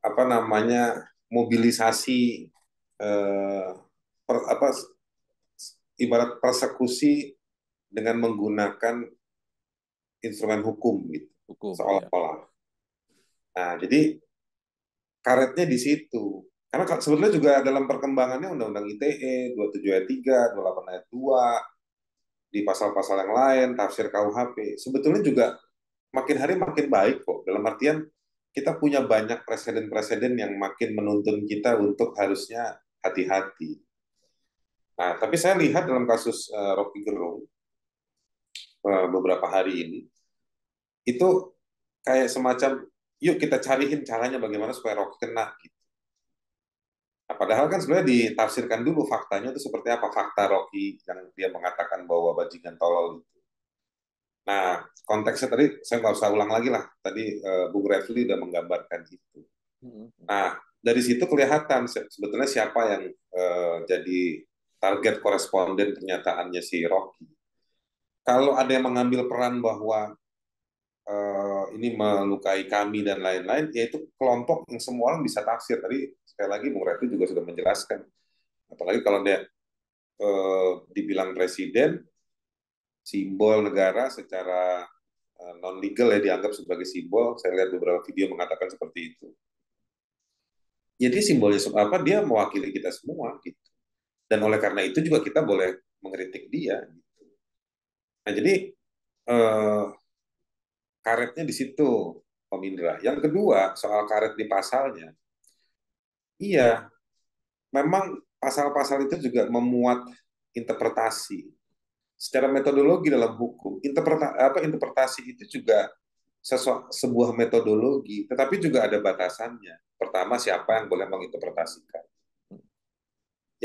Speaker 2: apa namanya mobilisasi eh, per, apa ibarat persekusi dengan menggunakan instrumen hukum gitu hukum, seolah-olah. Nah jadi karetnya di situ karena sebenarnya juga dalam perkembangannya Undang-Undang ITE 27 ayat 3, 28 ayat 2, di pasal-pasal yang lain, tafsir KUHP, sebetulnya juga makin hari makin baik kok. Dalam artian kita punya banyak presiden-presiden yang makin menuntun kita untuk harusnya hati-hati. Nah, tapi saya lihat dalam kasus uh, Rocky Gerung uh, beberapa hari ini itu kayak semacam yuk kita cariin caranya bagaimana supaya Rocky kena gitu. Nah, padahal kan sebenarnya ditafsirkan dulu faktanya itu seperti apa fakta Rocky yang dia mengatakan bahwa bajingan tolol itu Nah, konteksnya tadi saya nggak usah ulang lagi lah. Tadi uh, Bung Refli udah menggambarkan itu. Hmm. Nah, dari situ kelihatan sebetulnya siapa yang uh, jadi target koresponden pernyataannya si Rocky. Kalau ada yang mengambil peran bahwa uh, ini melukai kami dan lain-lain, yaitu kelompok yang semua orang bisa taksir. Tadi sekali lagi Bung Refli juga sudah menjelaskan. Apalagi kalau dia uh, dibilang presiden, simbol negara secara eh, non legal ya dianggap sebagai simbol. Saya lihat beberapa video mengatakan seperti itu. Jadi ya, simbolnya apa? Dia mewakili kita semua gitu. Dan oleh karena itu juga kita boleh mengkritik dia. Gitu. Nah jadi eh, karetnya di situ, Om Indra. Yang kedua soal karet di pasalnya, iya memang pasal-pasal itu juga memuat interpretasi secara metodologi dalam hukum interpretasi, apa interpretasi itu juga sebuah metodologi tetapi juga ada batasannya pertama siapa yang boleh menginterpretasikan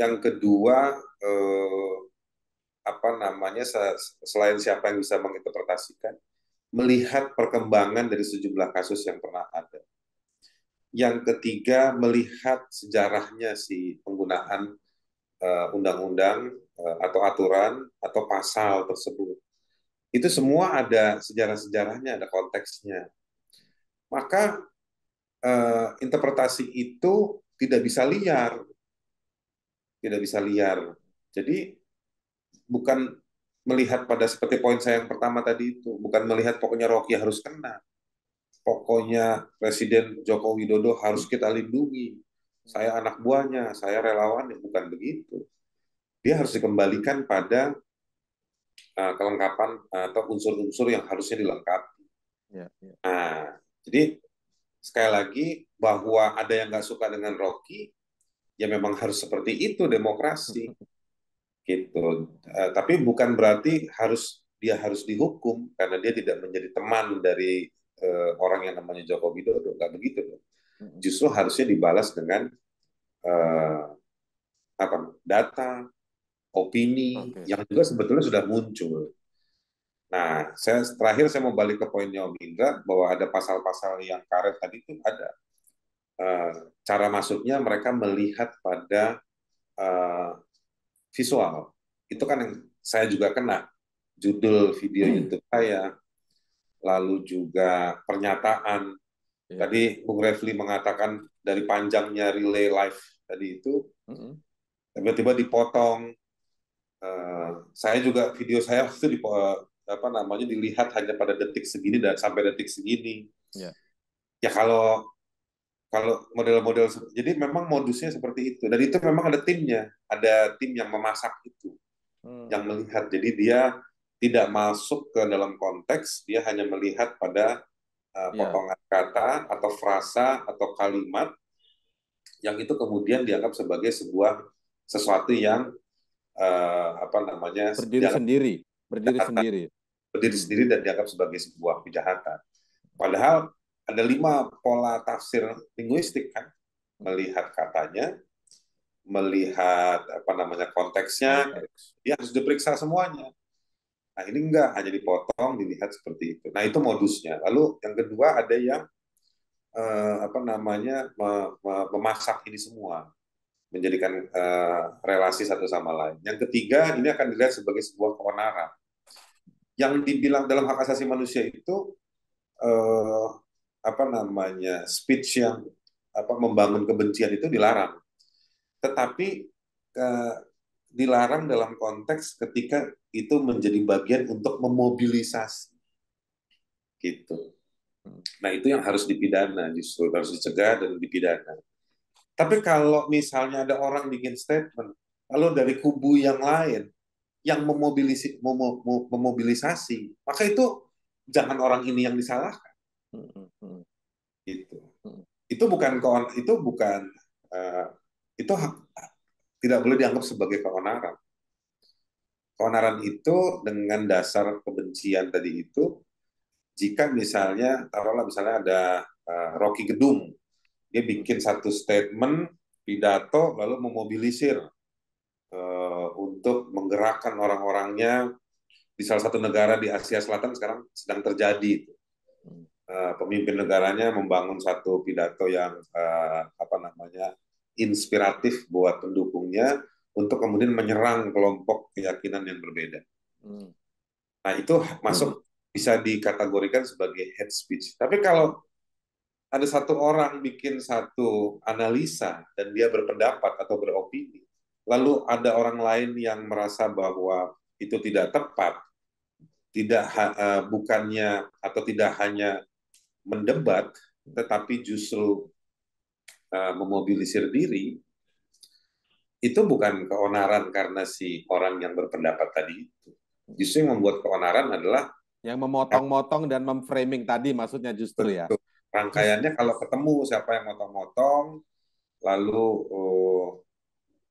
Speaker 2: yang kedua eh, apa namanya selain siapa yang bisa menginterpretasikan melihat perkembangan dari sejumlah kasus yang pernah ada yang ketiga melihat sejarahnya si penggunaan eh, undang-undang Eh, atau aturan atau pasal tersebut. Itu semua ada sejarah-sejarahnya, ada konteksnya. Maka eh, interpretasi itu tidak bisa liar. Tidak bisa liar. Jadi bukan melihat pada seperti poin saya yang pertama tadi itu, bukan melihat pokoknya Rocky harus kena. Pokoknya Presiden Joko Widodo harus kita lindungi. Saya anak buahnya, saya relawan, bukan begitu dia harus dikembalikan pada uh, kelengkapan eh, atau unsur-unsur yang harusnya dilengkapi. Ya, ya. Nah, jadi sekali lagi bahwa ada yang nggak suka dengan Rocky, ya memang harus seperti itu demokrasi, (laughs) gitu. Uh, tapi bukan berarti harus dia harus dihukum karena dia tidak menjadi teman dari uh, orang yang namanya Joko Widodo, nggak begitu dong. Hmm. Justru harusnya dibalas dengan uh, apa data opini okay. yang juga sebetulnya sudah muncul. Nah, saya terakhir saya mau balik ke poinnya Om Indra bahwa ada pasal-pasal yang karet tadi itu ada. Uh, cara masuknya mereka melihat pada uh, visual. Itu kan yang saya juga kena judul video hmm. YouTube saya, lalu juga pernyataan. Yeah. Tadi Bung Refli mengatakan dari panjangnya relay live tadi itu hmm. tiba-tiba dipotong Eh, saya juga video saya itu di apa namanya dilihat hanya pada detik segini dan sampai detik segini. Yeah. Ya kalau kalau model-model jadi memang modusnya seperti itu dan itu memang ada timnya, ada tim yang memasak itu, hmm. yang melihat. Jadi dia tidak masuk ke dalam konteks, dia hanya melihat pada uh, potongan yeah. kata atau frasa atau kalimat yang itu kemudian dianggap sebagai sebuah sesuatu yang uh, apa namanya berdiri dianggap, sendiri berdiri dianggap, sendiri berdiri sendiri dan dianggap sebagai sebuah kejahatan padahal ada lima pola tafsir linguistik kan melihat katanya melihat apa namanya konteksnya dia harus diperiksa semuanya nah ini enggak hanya dipotong dilihat seperti itu nah itu modusnya lalu yang kedua ada yang eh, apa namanya memasak ini semua menjadikan uh, relasi satu sama lain. Yang ketiga, ini akan dilihat sebagai sebuah keonaran. Yang dibilang dalam hak asasi manusia itu uh, apa namanya speech yang apa membangun kebencian itu dilarang. Tetapi uh, dilarang dalam konteks ketika itu menjadi bagian untuk memobilisasi. Gitu. Nah, itu yang harus dipidana, justru harus dicegah dan dipidana. Tapi kalau misalnya ada orang bikin statement, lalu dari kubu yang lain yang memobilisasi, mem memobilisasi, maka itu jangan orang ini yang disalahkan. Itu, itu bukan itu bukan eh, itu tidak boleh dianggap sebagai keonaran. Keonaran itu dengan dasar kebencian tadi itu, jika misalnya taruhlah misalnya ada eh, Rocky Gedung dia bikin satu statement pidato lalu memobilisir uh, untuk menggerakkan orang-orangnya di salah satu negara di Asia Selatan sekarang sedang terjadi itu uh, eh, pemimpin negaranya membangun satu pidato yang uh, apa namanya inspiratif buat pendukungnya untuk kemudian menyerang kelompok keyakinan yang berbeda. Hmm. Nah itu masuk hmm. bisa dikategorikan sebagai head speech. Tapi kalau ada satu orang bikin satu analisa dan dia berpendapat atau beropini, lalu ada orang lain yang merasa bahwa itu tidak tepat, tidak uh, bukannya atau tidak hanya mendebat, tetapi justru uh, memobilisir diri, itu bukan keonaran karena si orang yang berpendapat tadi itu. Justru yang membuat keonaran adalah
Speaker 3: yang memotong-motong dan memframing tadi maksudnya justru ya. betul. ya. Rangkaiannya kalau ketemu siapa yang motong-motong,
Speaker 2: lalu uh,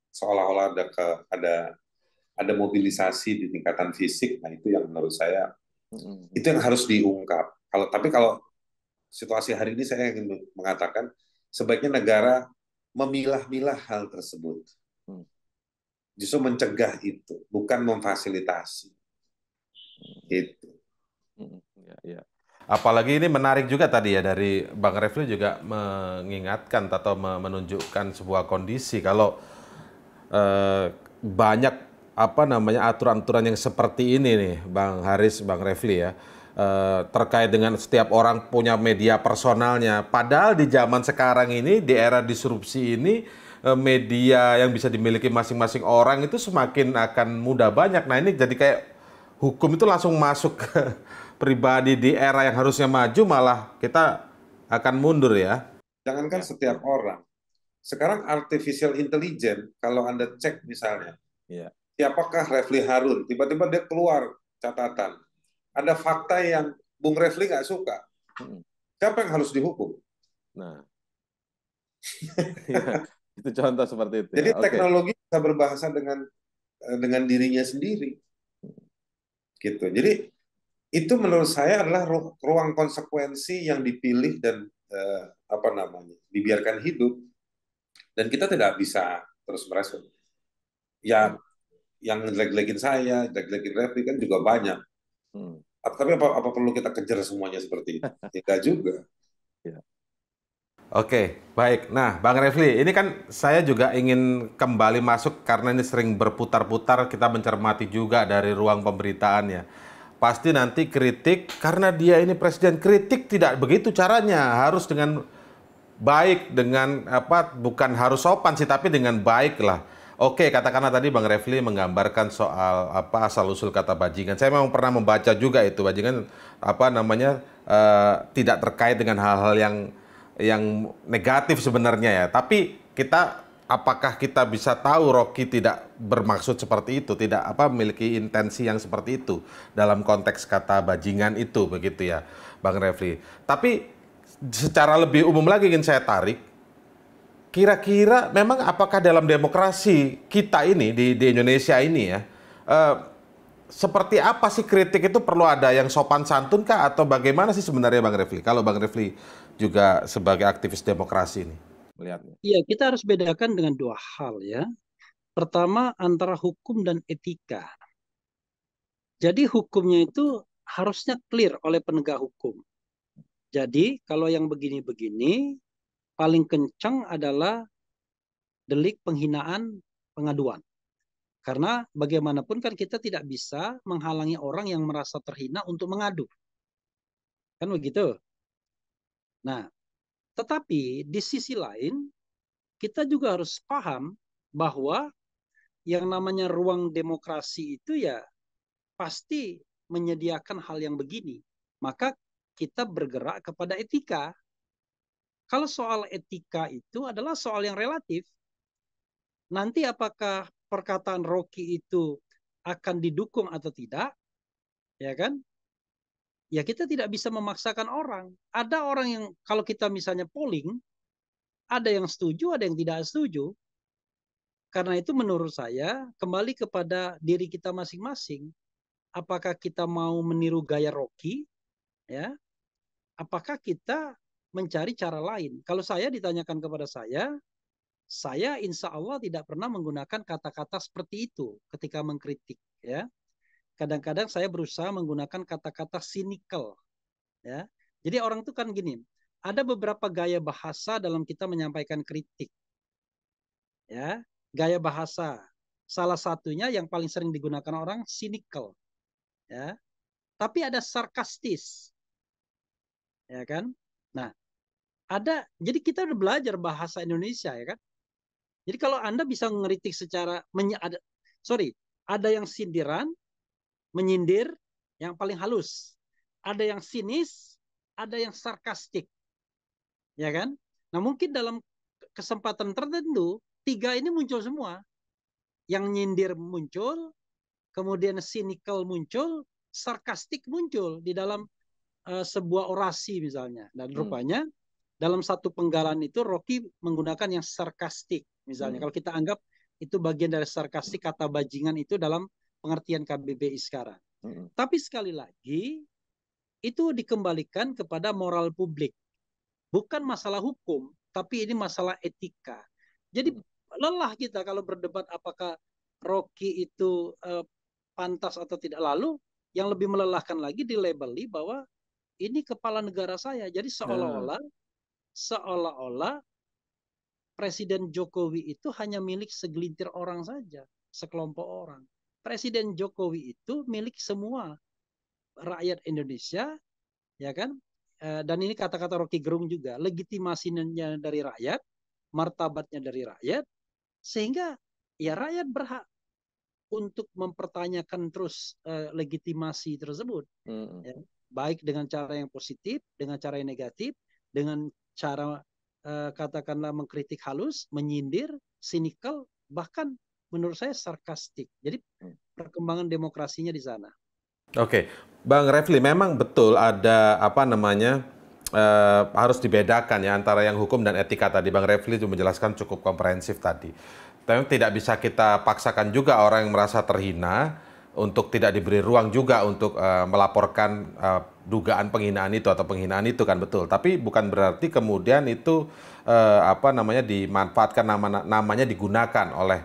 Speaker 2: seolah-olah ada ke, ada ada mobilisasi di tingkatan fisik, nah itu yang menurut saya mm-hmm. itu yang harus diungkap. Kalau tapi kalau situasi hari ini saya ingin mengatakan sebaiknya negara memilah-milah hal tersebut. Hmm. Justru mencegah itu, bukan memfasilitasi.
Speaker 3: Hmm. Itu.
Speaker 2: Hmm, ya, ya.
Speaker 3: Apalagi ini menarik juga tadi ya dari Bang Refli juga mengingatkan atau menunjukkan sebuah kondisi kalau eh, banyak apa namanya aturan-aturan yang seperti ini nih Bang Haris, Bang Refli ya eh, terkait dengan setiap orang punya media personalnya. Padahal di zaman sekarang ini di era disrupsi ini eh, media yang bisa dimiliki masing-masing orang itu semakin akan mudah banyak. Nah ini jadi kayak hukum itu langsung masuk ke pribadi di era yang harusnya maju malah kita akan mundur ya.
Speaker 2: Jangankan ya. setiap orang. Sekarang artificial intelligence kalau Anda cek misalnya. Iya. Siapakah Refli Harun? Tiba-tiba dia keluar catatan. Ada fakta yang Bung Refli nggak suka.
Speaker 3: Hmm. Siapa yang harus dihukum? Nah. (laughs) Ya, itu contoh seperti itu. Jadi ya. teknologi
Speaker 2: bisa berbahasa dengan eh, dengan dirinya sendiri. Hmm.
Speaker 3: Gitu. Jadi
Speaker 2: itu menurut saya adalah ruang konsekuensi yang dipilih dan eh, apa namanya dibiarkan hidup dan kita tidak bisa terus merespon ya yang jelek-jelekin saya jelek-jelekin Refli kan juga banyak hmm. tapi apa, apa perlu kita kejar semuanya seperti itu (laughs) tidak juga ya.
Speaker 3: Oke, baik. Nah, Bang Refli, ini kan saya juga ingin kembali masuk karena ini sering berputar-putar, kita mencermati juga dari ruang pemberitaannya pasti nanti kritik karena dia ini presiden kritik tidak begitu caranya harus dengan baik dengan apa bukan harus sopan sih tapi dengan baik lah Oke, katakanlah tadi Bang Refli menggambarkan soal apa asal usul kata bajingan. Saya memang pernah membaca juga itu bajingan apa namanya uh, tidak terkait dengan hal-hal yang yang negatif sebenarnya ya. Tapi kita apakah kita bisa tahu Rocky tidak bermaksud seperti itu, tidak apa memiliki intensi yang seperti itu dalam konteks kata bajingan itu begitu ya, Bang Refli. Tapi secara lebih umum lagi ingin saya tarik, kira-kira memang apakah dalam demokrasi kita ini di, di Indonesia ini ya, eh, seperti apa sih kritik itu perlu ada yang sopan santun kah atau bagaimana sih sebenarnya Bang Refli? Kalau Bang Refli juga sebagai aktivis demokrasi ini melihatnya?
Speaker 1: Iya, kita harus bedakan dengan dua hal ya. Pertama antara hukum dan etika. Jadi hukumnya itu harusnya clear oleh penegak hukum. Jadi kalau yang begini-begini paling kencang adalah delik penghinaan pengaduan. Karena bagaimanapun kan kita tidak bisa menghalangi orang yang merasa terhina untuk mengadu. Kan begitu? Nah, tetapi di sisi lain, kita juga harus paham bahwa yang namanya ruang demokrasi itu ya pasti menyediakan hal yang begini. Maka kita bergerak kepada etika. Kalau soal etika itu adalah soal yang relatif. Nanti apakah perkataan Rocky itu akan didukung atau tidak, ya kan? ya kita tidak bisa memaksakan orang. Ada orang yang kalau kita misalnya polling, ada yang setuju, ada yang tidak setuju. Karena itu menurut saya kembali kepada diri kita masing-masing. Apakah kita mau meniru gaya Rocky? Ya. Apakah kita mencari cara lain? Kalau saya ditanyakan kepada saya, saya insya Allah tidak pernah menggunakan kata-kata seperti itu ketika mengkritik. Ya, kadang-kadang saya berusaha menggunakan kata-kata cynical. Ya. Jadi orang itu kan gini, ada beberapa gaya bahasa dalam kita menyampaikan kritik. Ya, gaya bahasa. Salah satunya yang paling sering digunakan orang cynical. Ya. Tapi ada sarkastis. Ya kan? Nah, ada jadi kita udah belajar bahasa Indonesia ya kan? Jadi kalau Anda bisa mengkritik secara menye, sorry, ada yang sindiran, menyindir yang paling halus. Ada yang sinis, ada yang sarkastik. Ya kan? Nah, mungkin dalam kesempatan tertentu tiga ini muncul semua. Yang nyindir muncul, kemudian sinikal muncul, sarkastik muncul di dalam uh, sebuah orasi misalnya. Dan hmm. rupanya dalam satu penggalan itu Rocky menggunakan yang sarkastik misalnya. Hmm. Kalau kita anggap itu bagian dari sarkastik kata bajingan itu dalam pengertian KBBI sekarang. Hmm. Tapi sekali lagi itu dikembalikan kepada moral publik. Bukan masalah hukum, tapi ini masalah etika. Jadi mm. lelah kita kalau berdebat apakah Rocky itu eh, pantas atau tidak. Lalu yang lebih melelahkan lagi dilabeli bahwa ini kepala negara saya. Jadi seolah-olah nah. seolah-olah Presiden Jokowi itu hanya milik segelintir orang saja, sekelompok orang. Presiden Jokowi itu milik semua rakyat Indonesia, ya kan? Eh, dan ini kata-kata Rocky Gerung juga, legitimasinya dari rakyat, martabatnya dari rakyat, sehingga ya rakyat berhak untuk mempertanyakan terus eh, legitimasi tersebut, hmm. ya. baik dengan cara yang positif, dengan cara yang negatif, dengan cara eh, katakanlah mengkritik halus, menyindir, sinikal, bahkan menurut saya sarkastik. Jadi hmm. perkembangan demokrasinya di sana.
Speaker 3: Oke, Bang Refli, memang betul ada apa namanya eh, harus dibedakan ya antara yang hukum dan etika tadi. Bang Refli itu menjelaskan cukup komprehensif tadi. Tapi tidak bisa kita paksakan juga orang yang merasa terhina untuk tidak diberi ruang juga untuk uh, melaporkan uh, dugaan penghinaan itu atau penghinaan itu kan betul. Tapi bukan berarti kemudian itu uh, apa namanya dimanfaatkan nama namanya digunakan oleh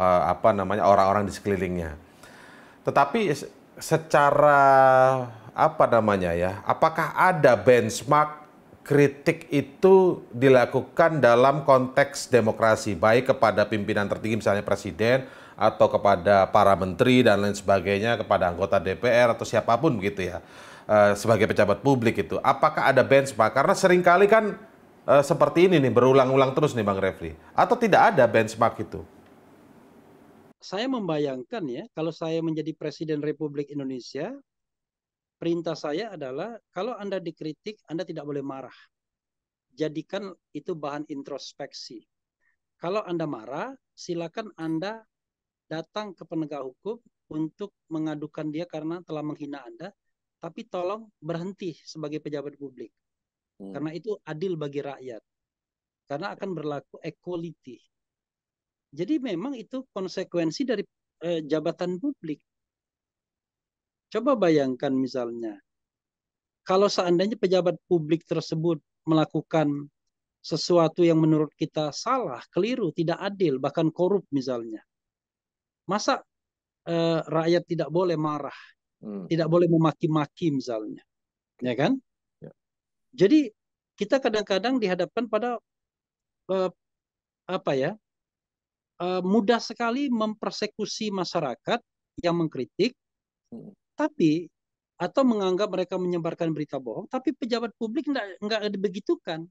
Speaker 3: uh, apa namanya orang-orang di sekelilingnya. Tetapi secara apa namanya ya, apakah ada benchmark kritik itu dilakukan dalam konteks demokrasi baik kepada pimpinan tertinggi misalnya presiden atau kepada para menteri dan lain sebagainya kepada anggota DPR atau siapapun begitu ya eh, sebagai pejabat publik itu apakah ada benchmark karena seringkali kan eh, seperti ini nih berulang-ulang terus nih Bang Refli atau tidak ada benchmark itu
Speaker 1: saya membayangkan ya, kalau saya menjadi Presiden Republik Indonesia, perintah saya adalah kalau Anda dikritik, Anda tidak boleh marah. Jadikan itu bahan introspeksi. Kalau Anda marah, silakan Anda datang ke penegak hukum untuk mengadukan dia karena telah menghina Anda, tapi tolong berhenti sebagai pejabat publik. Hmm. Karena itu adil bagi rakyat. Karena akan berlaku equality. Jadi memang itu konsekuensi dari eh, jabatan publik. Coba bayangkan misalnya, kalau seandainya pejabat publik tersebut melakukan sesuatu yang menurut kita salah, keliru, tidak adil, bahkan korup misalnya. Masa eh, rakyat tidak boleh marah, hmm. tidak boleh memaki-maki misalnya. Ya kan? Ya. Jadi kita kadang-kadang dihadapkan pada eh, apa ya? Eh, mudah sekali mempersekusi masyarakat yang mengkritik, hmm. tapi atau menganggap mereka menyebarkan berita bohong, tapi pejabat publik enggak enggak dibegitukan.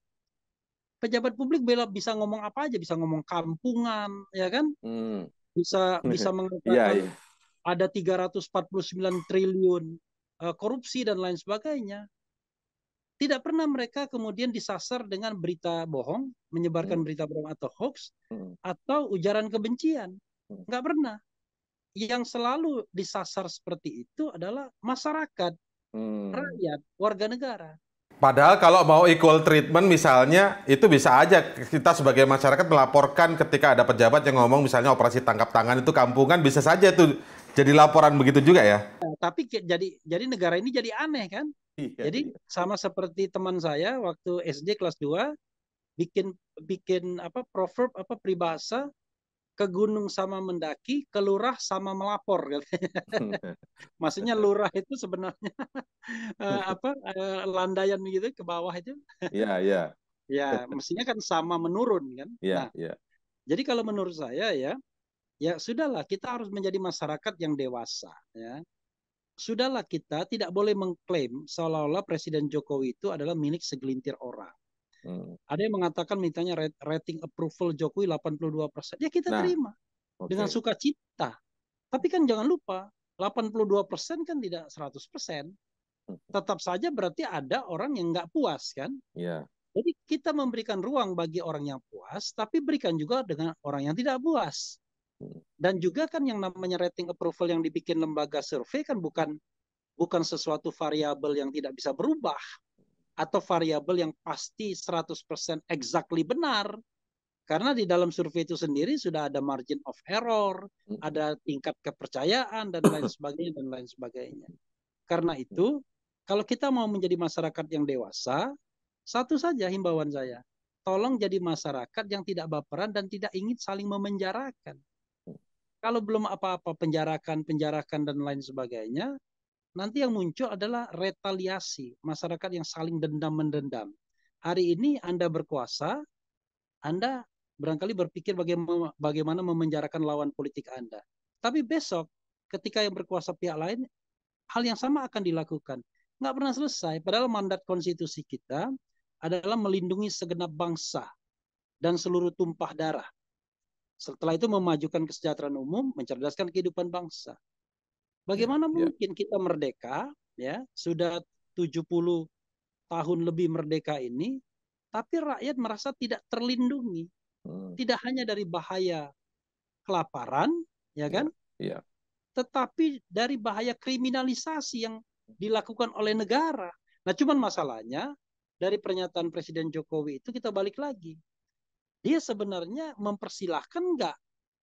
Speaker 1: Pejabat publik bela bisa ngomong apa aja, bisa ngomong kampungan, ya kan? Hmm. Bisa bisa (laughs) mengatakan yeah, yeah. ada 349 triliun uh, korupsi dan lain sebagainya tidak pernah mereka kemudian disasar dengan berita bohong, menyebarkan hmm. berita bohong atau hoax, hmm. atau ujaran kebencian. Hmm. Nggak pernah. Yang selalu disasar seperti itu adalah masyarakat, hmm. rakyat, warga negara.
Speaker 3: Padahal kalau mau equal treatment misalnya itu bisa aja kita sebagai masyarakat melaporkan ketika ada pejabat yang ngomong misalnya operasi tangkap tangan itu kampungan bisa saja itu jadi laporan begitu juga ya.
Speaker 1: Tapi jadi jadi negara ini jadi aneh kan? Iya, Jadi sama seperti teman saya waktu SD kelas 2 bikin bikin apa proverb apa peribahasa ke gunung sama mendaki, ke lurah sama melapor Gitu. (laughs) Maksudnya lurah itu sebenarnya (laughs) eh, apa uh, gitu ke bawah itu.
Speaker 2: Iya, iya. (laughs)
Speaker 1: Ya, mestinya kan sama menurun kan. Iya, yeah, iya. Jadi kalau menurut saya ya, ya sudahlah kita harus menjadi masyarakat yang dewasa ya sudahlah kita tidak boleh mengklaim seolah-olah Presiden Jokowi itu adalah milik segelintir orang. Hmm. Ada yang mengatakan mintanya rating approval Jokowi 82 persen. Ya kita nah, terima okay. dengan sukacita. Tapi kan jangan lupa 82 persen kan tidak 100 persen. Hmm. Tetap saja berarti ada orang yang nggak puas kan. Yeah. Jadi kita memberikan ruang bagi orang yang puas, tapi berikan juga dengan orang yang tidak puas. Dan juga kan yang namanya rating approval yang dibikin lembaga survei kan bukan bukan sesuatu variabel yang tidak bisa berubah atau variabel yang pasti 100% exactly benar. Karena di dalam survei itu sendiri sudah ada margin of error, hmm. ada tingkat kepercayaan dan lain (clears throat) sebagainya dan lain sebagainya. Karena itu, kalau kita mau menjadi masyarakat yang dewasa, satu saja himbauan saya, tolong jadi masyarakat yang tidak baperan dan tidak ingin saling memenjarakan. Kalau belum apa-apa penjarakan, penjarakan dan lain sebagainya, nanti yang muncul adalah retaliasi masyarakat yang saling dendam mendendam. Hari ini Anda berkuasa, Anda barangkali berpikir bagaimana, bagaimana memenjarakan lawan politik Anda. Tapi besok ketika yang berkuasa pihak lain, hal yang sama akan dilakukan. Nggak pernah selesai. Padahal mandat konstitusi kita adalah melindungi segenap bangsa dan seluruh tumpah darah. Setelah itu memajukan kesejahteraan umum, mencerdaskan kehidupan bangsa. Bagaimana yeah. Ya. mungkin kita merdeka, ya sudah 70 tahun lebih merdeka ini, tapi rakyat merasa tidak terlindungi, hmm. tidak hanya dari bahaya kelaparan, ya, ya kan? Yeah. Yeah. Tetapi dari bahaya kriminalisasi yang dilakukan oleh negara. Nah, cuman masalahnya dari pernyataan Presiden Jokowi itu kita balik lagi dia sebenarnya mempersilahkan enggak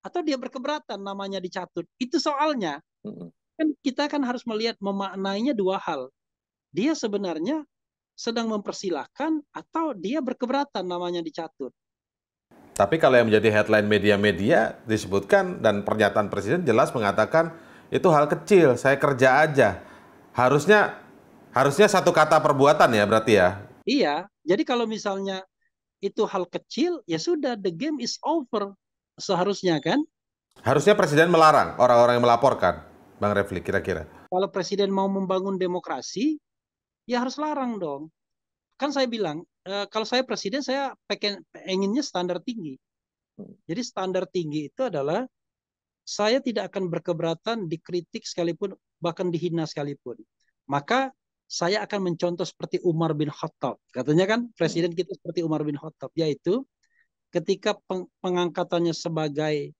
Speaker 1: atau dia berkeberatan namanya dicatut itu soalnya kan kita kan harus melihat memaknainya dua hal dia sebenarnya sedang mempersilahkan atau dia berkeberatan namanya dicatut
Speaker 3: tapi kalau yang menjadi headline media-media disebutkan dan pernyataan presiden jelas mengatakan itu hal kecil, saya kerja aja. Harusnya harusnya satu kata perbuatan ya berarti ya.
Speaker 1: Iya, jadi kalau misalnya itu hal kecil, ya sudah the game is over seharusnya kan.
Speaker 3: Harusnya presiden melarang orang-orang yang melaporkan, Bang Refli kira-kira.
Speaker 1: Kalau presiden mau membangun demokrasi, ya harus larang dong. Kan saya bilang, eh, kalau saya presiden saya pengennya standar tinggi. Jadi standar tinggi itu adalah saya tidak akan berkeberatan dikritik sekalipun bahkan dihina sekalipun. Maka saya akan mencontoh seperti Umar bin Khattab. Katanya kan hmm. presiden kita seperti Umar bin Khattab, yaitu ketika peng pengangkatannya sebagai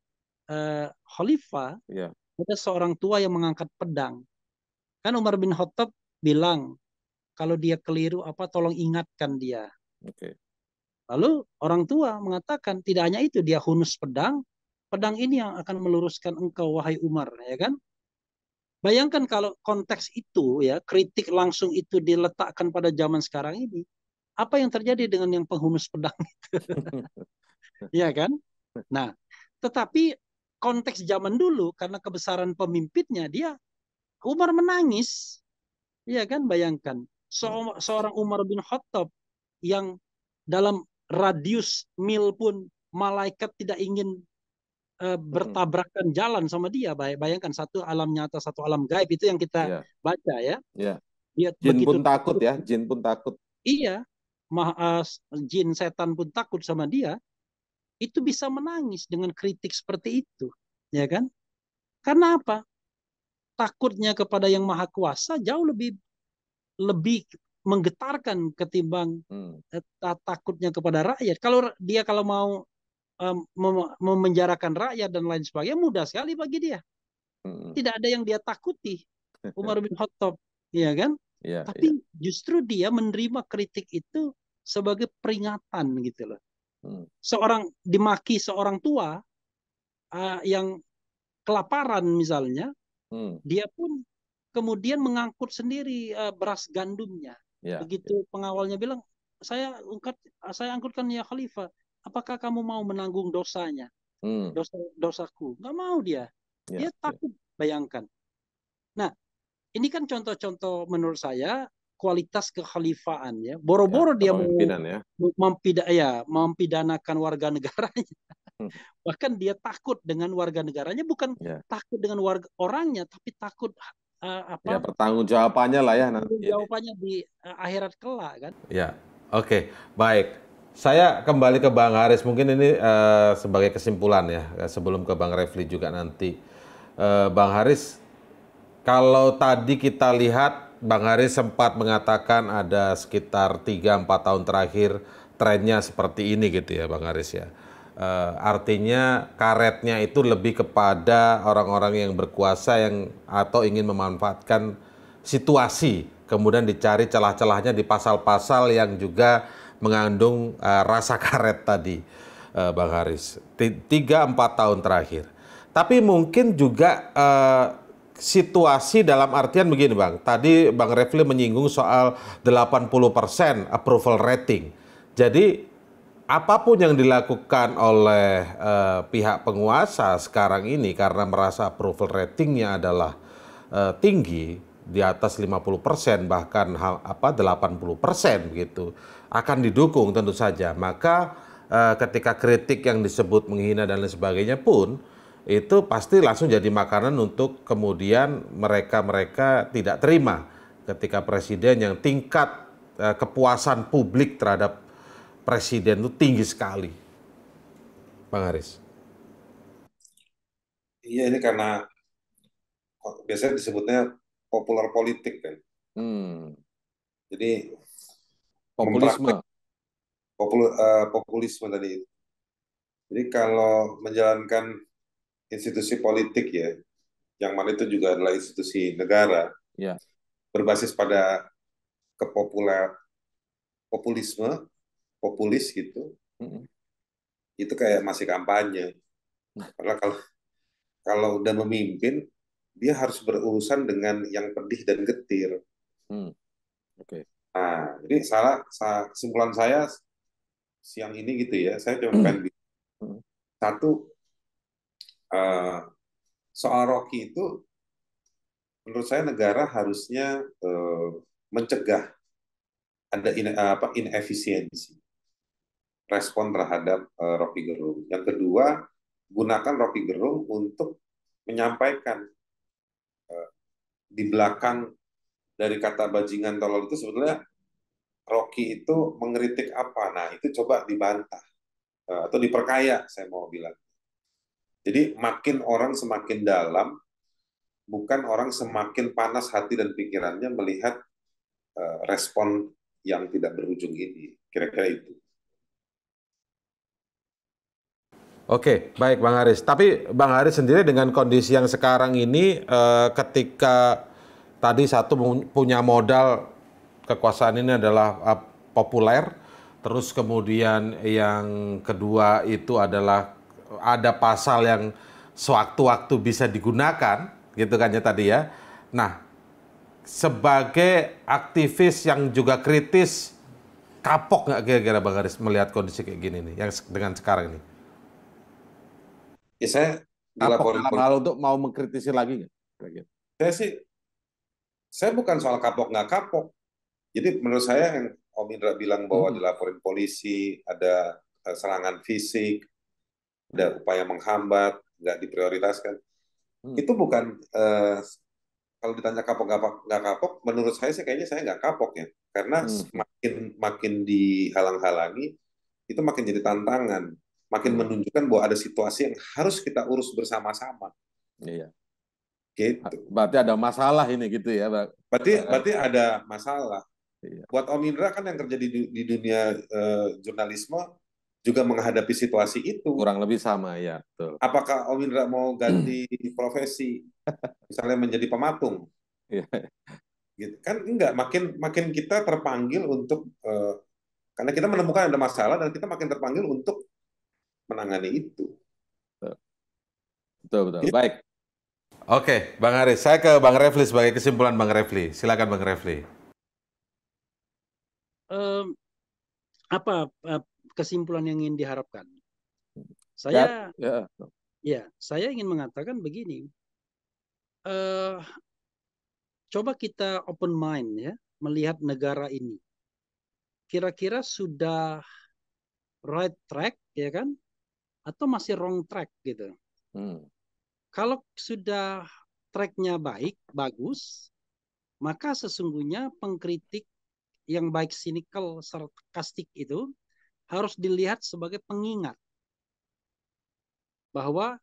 Speaker 1: uh, khalifah, yeah. ada seorang tua yang mengangkat pedang. Kan Umar bin Khattab bilang, kalau dia keliru apa tolong ingatkan dia. Okay. Lalu orang tua mengatakan tidak hanya itu dia hunus pedang, pedang ini yang akan meluruskan engkau wahai Umar, ya kan? Bayangkan kalau konteks itu ya, kritik langsung itu diletakkan pada zaman sekarang ini, apa yang terjadi dengan yang penghunus pedang itu? (laughs) ya kan? Nah, tetapi konteks zaman dulu karena kebesaran pemimpinnya dia Umar menangis. Iya kan? Bayangkan seorang Umar bin Khattab yang dalam radius mil pun malaikat tidak ingin Eh, hmm. bertabrakan jalan sama dia. Bayangkan satu alam nyata, satu alam gaib itu yang kita yeah. baca ya.
Speaker 3: Yeah. Dia jin begitu, pun takut ya, jin pun takut.
Speaker 1: Iya, Maha, uh, eh, jin setan pun takut sama dia. Itu bisa menangis dengan kritik seperti itu, ya kan? Karena apa? Takutnya kepada yang maha kuasa jauh lebih lebih menggetarkan ketimbang hmm. Eh, takutnya kepada rakyat. Kalau dia kalau mau Eh, memenjarakan rakyat dan lain sebagainya mudah sekali bagi dia. Hmm. Tidak ada yang dia takuti. (laughs) Umar bin Khattab, ya kan? Ya, Tapi ya. justru dia menerima kritik itu sebagai peringatan gitu loh. Hmm. Seorang dimaki seorang tua uh, yang kelaparan misalnya, hmm. dia pun kemudian mengangkut sendiri uh, beras gandumnya. Ya, Begitu ya. pengawalnya bilang, saya angkat, saya angkutkan ya Khalifah apakah kamu mau menanggung dosanya, hmm. dosa dosaku? Nggak mau dia, yeah, dia ya. takut. Yeah. Bayangkan. Nah, ini kan contoh-contoh menurut saya kualitas kekhalifaan ya. Boro-boro ya, dia mau ya. mempida ya, mempidanakan warga negaranya. Hmm. (laughs) Bahkan dia takut dengan warga negaranya bukan ya. takut dengan warga orangnya tapi takut uh, apa? Ya
Speaker 3: pertanggung jawabannya lah ya nanti.
Speaker 1: Jawabannya di uh, akhirat kelak kan.
Speaker 3: Ya. Oke, okay. baik. Saya kembali ke Bang Haris, mungkin ini uh, sebagai kesimpulan ya, eh, sebelum ke Bang Refli juga nanti. Uh, Bang Haris, kalau tadi kita lihat Bang Haris sempat mengatakan ada sekitar 3-4 tahun terakhir trennya seperti ini gitu ya Bang Haris ya. Uh, artinya karetnya itu lebih kepada orang-orang yang berkuasa yang atau ingin memanfaatkan situasi kemudian dicari celah-celahnya di pasal-pasal yang juga mengandung uh, rasa (laughs) karet tadi, uh, Bang Haris. Tiga empat tahun terakhir. Tapi mungkin juga uh, situasi dalam artian begini Bang. Tadi Bang Refli menyinggung soal 80% approval rating. Jadi apapun yang dilakukan oleh uh, pihak penguasa sekarang ini karena merasa approval ratingnya adalah uh, tinggi di atas 50% bahkan hal, apa 80% gitu akan didukung tentu saja. Maka eh, ketika kritik yang disebut menghina dan lain sebagainya pun itu pasti langsung jadi makanan untuk kemudian mereka-mereka tidak terima ketika presiden yang tingkat eh, kepuasan publik terhadap presiden itu tinggi sekali. Bang Haris.
Speaker 2: Iya ini karena biasanya disebutnya popular politik kan. Hmm. Jadi populisme popul, uh, eh, populisme tadi Jadi kalau menjalankan institusi politik ya, yang mana itu juga adalah institusi negara, ya. berbasis pada kepopuler populisme, populis gitu, -hmm. itu kayak masih kampanye. Nah. Karena kalau kalau udah memimpin, dia harus berurusan dengan yang pedih dan getir. Hmm. Oke. Okay. Nah, jadi salah, kesimpulan saya siang ini gitu ya, saya cuma hmm. pengen satu uh, soal Rocky itu menurut saya negara harusnya uh, mencegah ada in, uh, eh, apa inefisiensi respon terhadap uh, Rocky Gerung. Yang kedua, gunakan Rocky Gerung untuk menyampaikan uh, di belakang dari kata bajingan tolol itu sebenarnya Rocky itu mengkritik apa? Nah, itu coba dibantah eh, atau diperkaya, saya mau bilang. Jadi makin orang semakin dalam, bukan orang semakin panas hati dan pikirannya melihat eh, respon yang tidak berujung ini. Kira-kira itu.
Speaker 3: Oke, baik Bang Haris. Tapi Bang Haris sendiri dengan kondisi yang sekarang ini, eh, ketika tadi satu punya modal kekuasaan ini adalah uh, populer, terus kemudian yang kedua itu adalah eh, ada pasal yang sewaktu-waktu bisa digunakan, gitu kan ya tadi ya. Nah, sebagai aktivis yang juga kritis, kapok nggak kira-kira Bang Haris melihat kondisi kayak gini nih, yang dengan sekarang ini? Ya saya kapok hal untuk mau mengkritisi lagi nggak? Saya sih
Speaker 2: saya bukan soal kapok nggak kapok. Jadi menurut saya yang Om Indra bilang bahwa hmm. dilaporin polisi, ada eh, serangan fisik, ada upaya menghambat, nggak diprioritaskan. Hmm. Itu bukan eh, kalau ditanya kapok nggak kapok, menurut saya sih kayaknya saya nggak kapok ya, karena hmm. makin makin dihalang-halangi itu makin jadi tantangan, makin hmm. menunjukkan bahwa ada situasi yang harus kita urus bersama-sama. Iya. Gitu. Ah, berarti ada masalah ini gitu ya, Pak. Berarti eh, eh. berarti ada masalah. Iya. Buat Om Indra kan yang kerja di di dunia eh, jurnalisme juga menghadapi situasi itu. Kurang lebih sama ya, betul. Apakah Om Indra mau ganti profesi misalnya menjadi pematung? Iya. gitu. Kan enggak makin makin kita terpanggil untuk eh, karena kita menemukan ada masalah dan kita makin terpanggil untuk
Speaker 3: menangani itu. Betul betul. Baik. Oke, Bang Haris, saya ke Bang Refli sebagai kesimpulan Bang Refli. Silakan Bang Refli.
Speaker 1: Um, apa uh, kesimpulan yang ingin diharapkan? Saya, ya, yeah. ya saya ingin mengatakan begini. Uh, coba kita open mind ya, melihat negara ini. Kira-kira sudah right track ya kan? Atau masih wrong track gitu? Hmm. Kalau sudah tracknya baik, bagus, maka sesungguhnya pengkritik yang baik sinikal sarkastik itu harus dilihat sebagai pengingat bahwa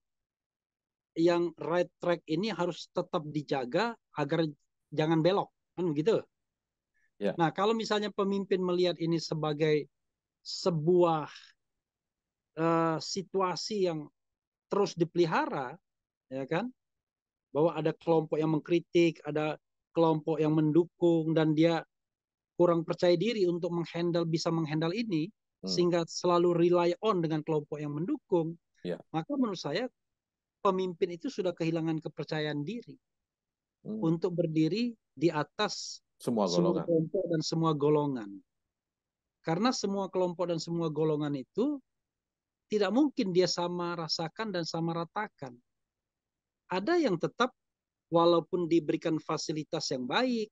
Speaker 1: yang right track ini harus tetap dijaga agar jangan belok kan begitu. Yeah. Nah kalau misalnya pemimpin melihat ini sebagai sebuah uh, situasi yang terus dipelihara, ya kan? Bahwa ada kelompok yang mengkritik, ada kelompok yang mendukung dan dia kurang percaya diri untuk menghandle bisa menghandle ini
Speaker 2: hmm. sehingga
Speaker 1: selalu rely on dengan kelompok yang mendukung. Ya. Maka menurut saya pemimpin itu sudah kehilangan kepercayaan diri hmm. untuk berdiri di atas
Speaker 3: semua semua
Speaker 1: kelompok dan semua golongan. Karena semua kelompok dan semua golongan itu tidak mungkin dia sama rasakan dan sama ratakan ada yang tetap walaupun diberikan fasilitas yang baik,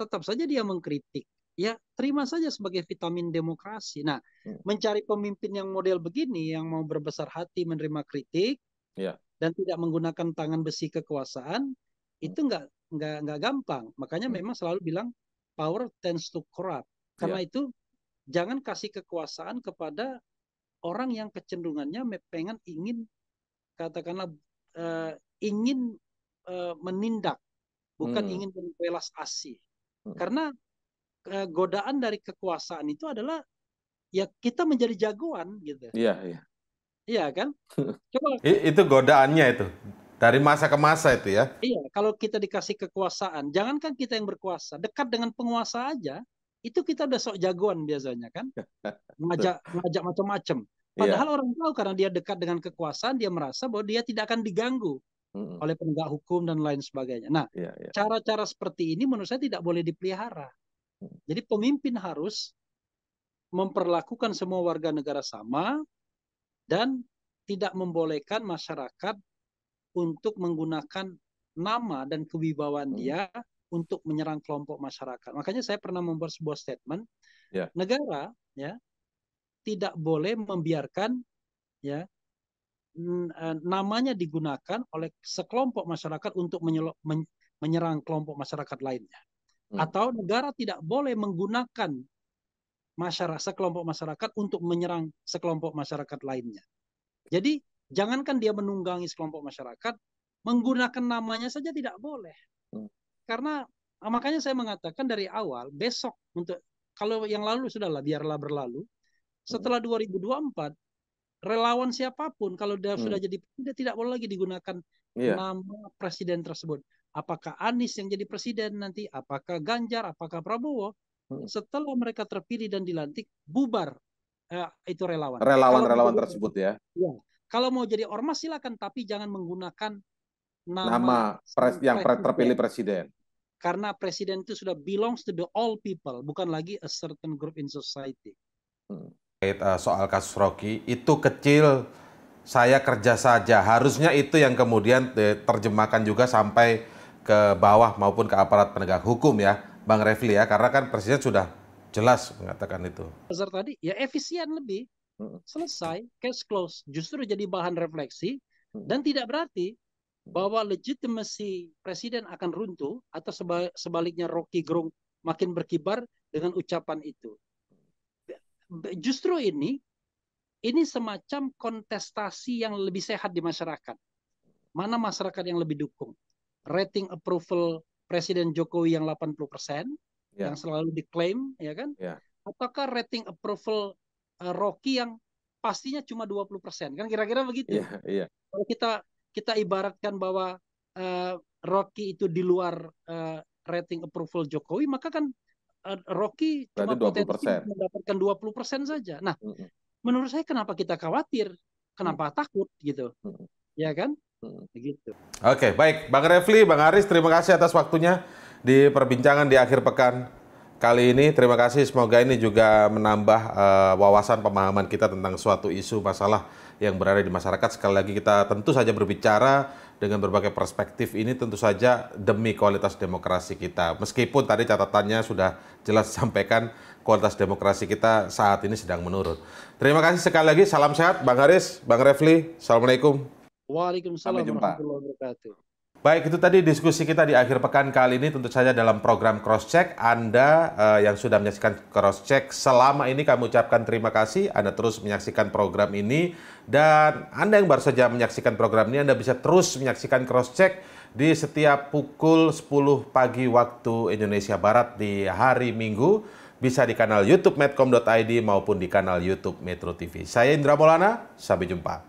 Speaker 1: tetap saja dia mengkritik. Ya, terima saja sebagai vitamin demokrasi. Nah, hmm. mencari pemimpin yang model begini, yang mau berbesar hati menerima kritik, yeah. dan tidak menggunakan tangan besi kekuasaan, hmm. itu nggak nggak nggak gampang. Makanya hmm. memang selalu bilang power tends to corrupt. Karena yeah. itu jangan kasih kekuasaan kepada orang yang kecenderungannya pengen ingin katakanlah eh, ingin uh, menindak, bukan hmm. ingin membelas asih. Hmm. Karena uh, godaan dari kekuasaan itu adalah ya kita menjadi jagoan gitu. Iya, iya. Iya kan? (laughs) Coba itu
Speaker 3: godaannya itu. Dari masa ke masa itu ya.
Speaker 1: Iya, kalau kita dikasih kekuasaan, jangankan kita yang berkuasa, dekat dengan penguasa aja, itu kita udah sok jagoan biasanya kan. (laughs) Ngajak ngajak macam-macam. Iya. Padahal yeah. orang tahu karena dia dekat dengan kekuasaan, dia merasa bahwa dia tidak akan diganggu hmm. oleh penegak hukum dan lain sebagainya. Nah, iya, iya. cara-cara yeah, yeah. seperti ini menurut saya tidak boleh dipelihara. Hmm. Jadi pemimpin harus memperlakukan semua warga negara sama dan tidak membolehkan masyarakat untuk menggunakan nama dan kewibawaan hmm. dia untuk menyerang kelompok masyarakat. Makanya saya pernah membuat sebuah statement, yeah. negara ya tidak boleh membiarkan ya Eh, namanya digunakan oleh sekelompok masyarakat untuk menyerang kelompok masyarakat lainnya. Hmm. Atau negara tidak boleh menggunakan masyarakat sekelompok masyarakat untuk menyerang sekelompok masyarakat lainnya. Jadi jangankan dia menunggangi sekelompok masyarakat, menggunakan namanya saja tidak boleh. Hmm. Karena ah, makanya saya mengatakan dari awal besok untuk kalau yang lalu sudahlah biarlah berlalu. Hmm. Setelah 2024 relawan siapapun kalau dia hmm. sudah jadi presiden tidak boleh lagi digunakan yeah. nama presiden tersebut. Apakah Anies yang jadi presiden nanti, apakah Ganjar, apakah Prabowo? Hmm. Setelah mereka terpilih dan dilantik, bubar eh, itu relawan. Relawan-relawan relawan tersebut ya. ya. Kalau mau jadi ormas silakan, tapi jangan menggunakan nama, nama pres yang presiden. terpilih
Speaker 3: presiden. Karena
Speaker 1: presiden itu sudah belongs to the all people, bukan lagi a certain group in society.
Speaker 3: Hmm. Eh, soal kasus Rocky itu kecil saya kerja saja harusnya itu yang kemudian eh, terjemahkan juga sampai ke bawah maupun ke aparat penegak hukum ya Bang Refli ya karena kan presiden sudah jelas mengatakan itu
Speaker 1: besar tadi ya efisien lebih hmm. selesai case close justru jadi bahan refleksi hmm. dan tidak berarti bahwa legitimasi presiden akan runtuh atau sebaliknya Rocky Gerung makin berkibar dengan ucapan itu justru ini ini semacam kontestasi yang lebih sehat di masyarakat. Mana masyarakat yang lebih dukung? Rating approval Presiden Jokowi yang 80 persen yeah. yang selalu diklaim, ya kan? Yeah. Ataukah rating approval uh, Rocky yang pastinya cuma 20 persen? Kan kira-kira begitu. Yeah, yeah. Kalau kita kita ibaratkan bahwa uh, Rocky itu di luar uh, rating approval Jokowi, maka kan Eh, Rocky cuma Berarti potensi mendapatkan 20% saja. Nah, mm -hmm. menurut saya kenapa kita khawatir? Kenapa mm -hmm. takut gitu? Mm -hmm. Ya kan? Begitu.
Speaker 3: Oke, okay, baik. Bang Refli, Bang Aris, terima kasih atas waktunya di perbincangan di akhir pekan kali ini. Terima kasih. Semoga ini juga menambah uh, wawasan pemahaman kita tentang suatu isu masalah yang berada di masyarakat. Sekali lagi kita tentu saja berbicara dengan berbagai perspektif ini tentu saja demi kualitas demokrasi kita. Meskipun tadi catatannya sudah jelas sampaikan kualitas demokrasi kita saat ini sedang menurun. Terima kasih sekali lagi. Salam sehat Bang Haris, Bang Refli. Assalamualaikum.
Speaker 1: Waalaikumsalam warahmatullahi jumpa.
Speaker 3: Baik, itu tadi diskusi kita di akhir pekan kali ini tentu saja dalam program Cross Check. Anda uh, yang sudah menyaksikan Cross Check selama ini kami ucapkan terima kasih. Anda terus menyaksikan program ini dan Anda yang baru saja menyaksikan program ini Anda bisa terus menyaksikan Cross Check di setiap pukul 10 pagi waktu Indonesia Barat di hari Minggu bisa di kanal YouTube medcom.id maupun di kanal YouTube Metro TV. Saya Indra Maulana, sampai jumpa.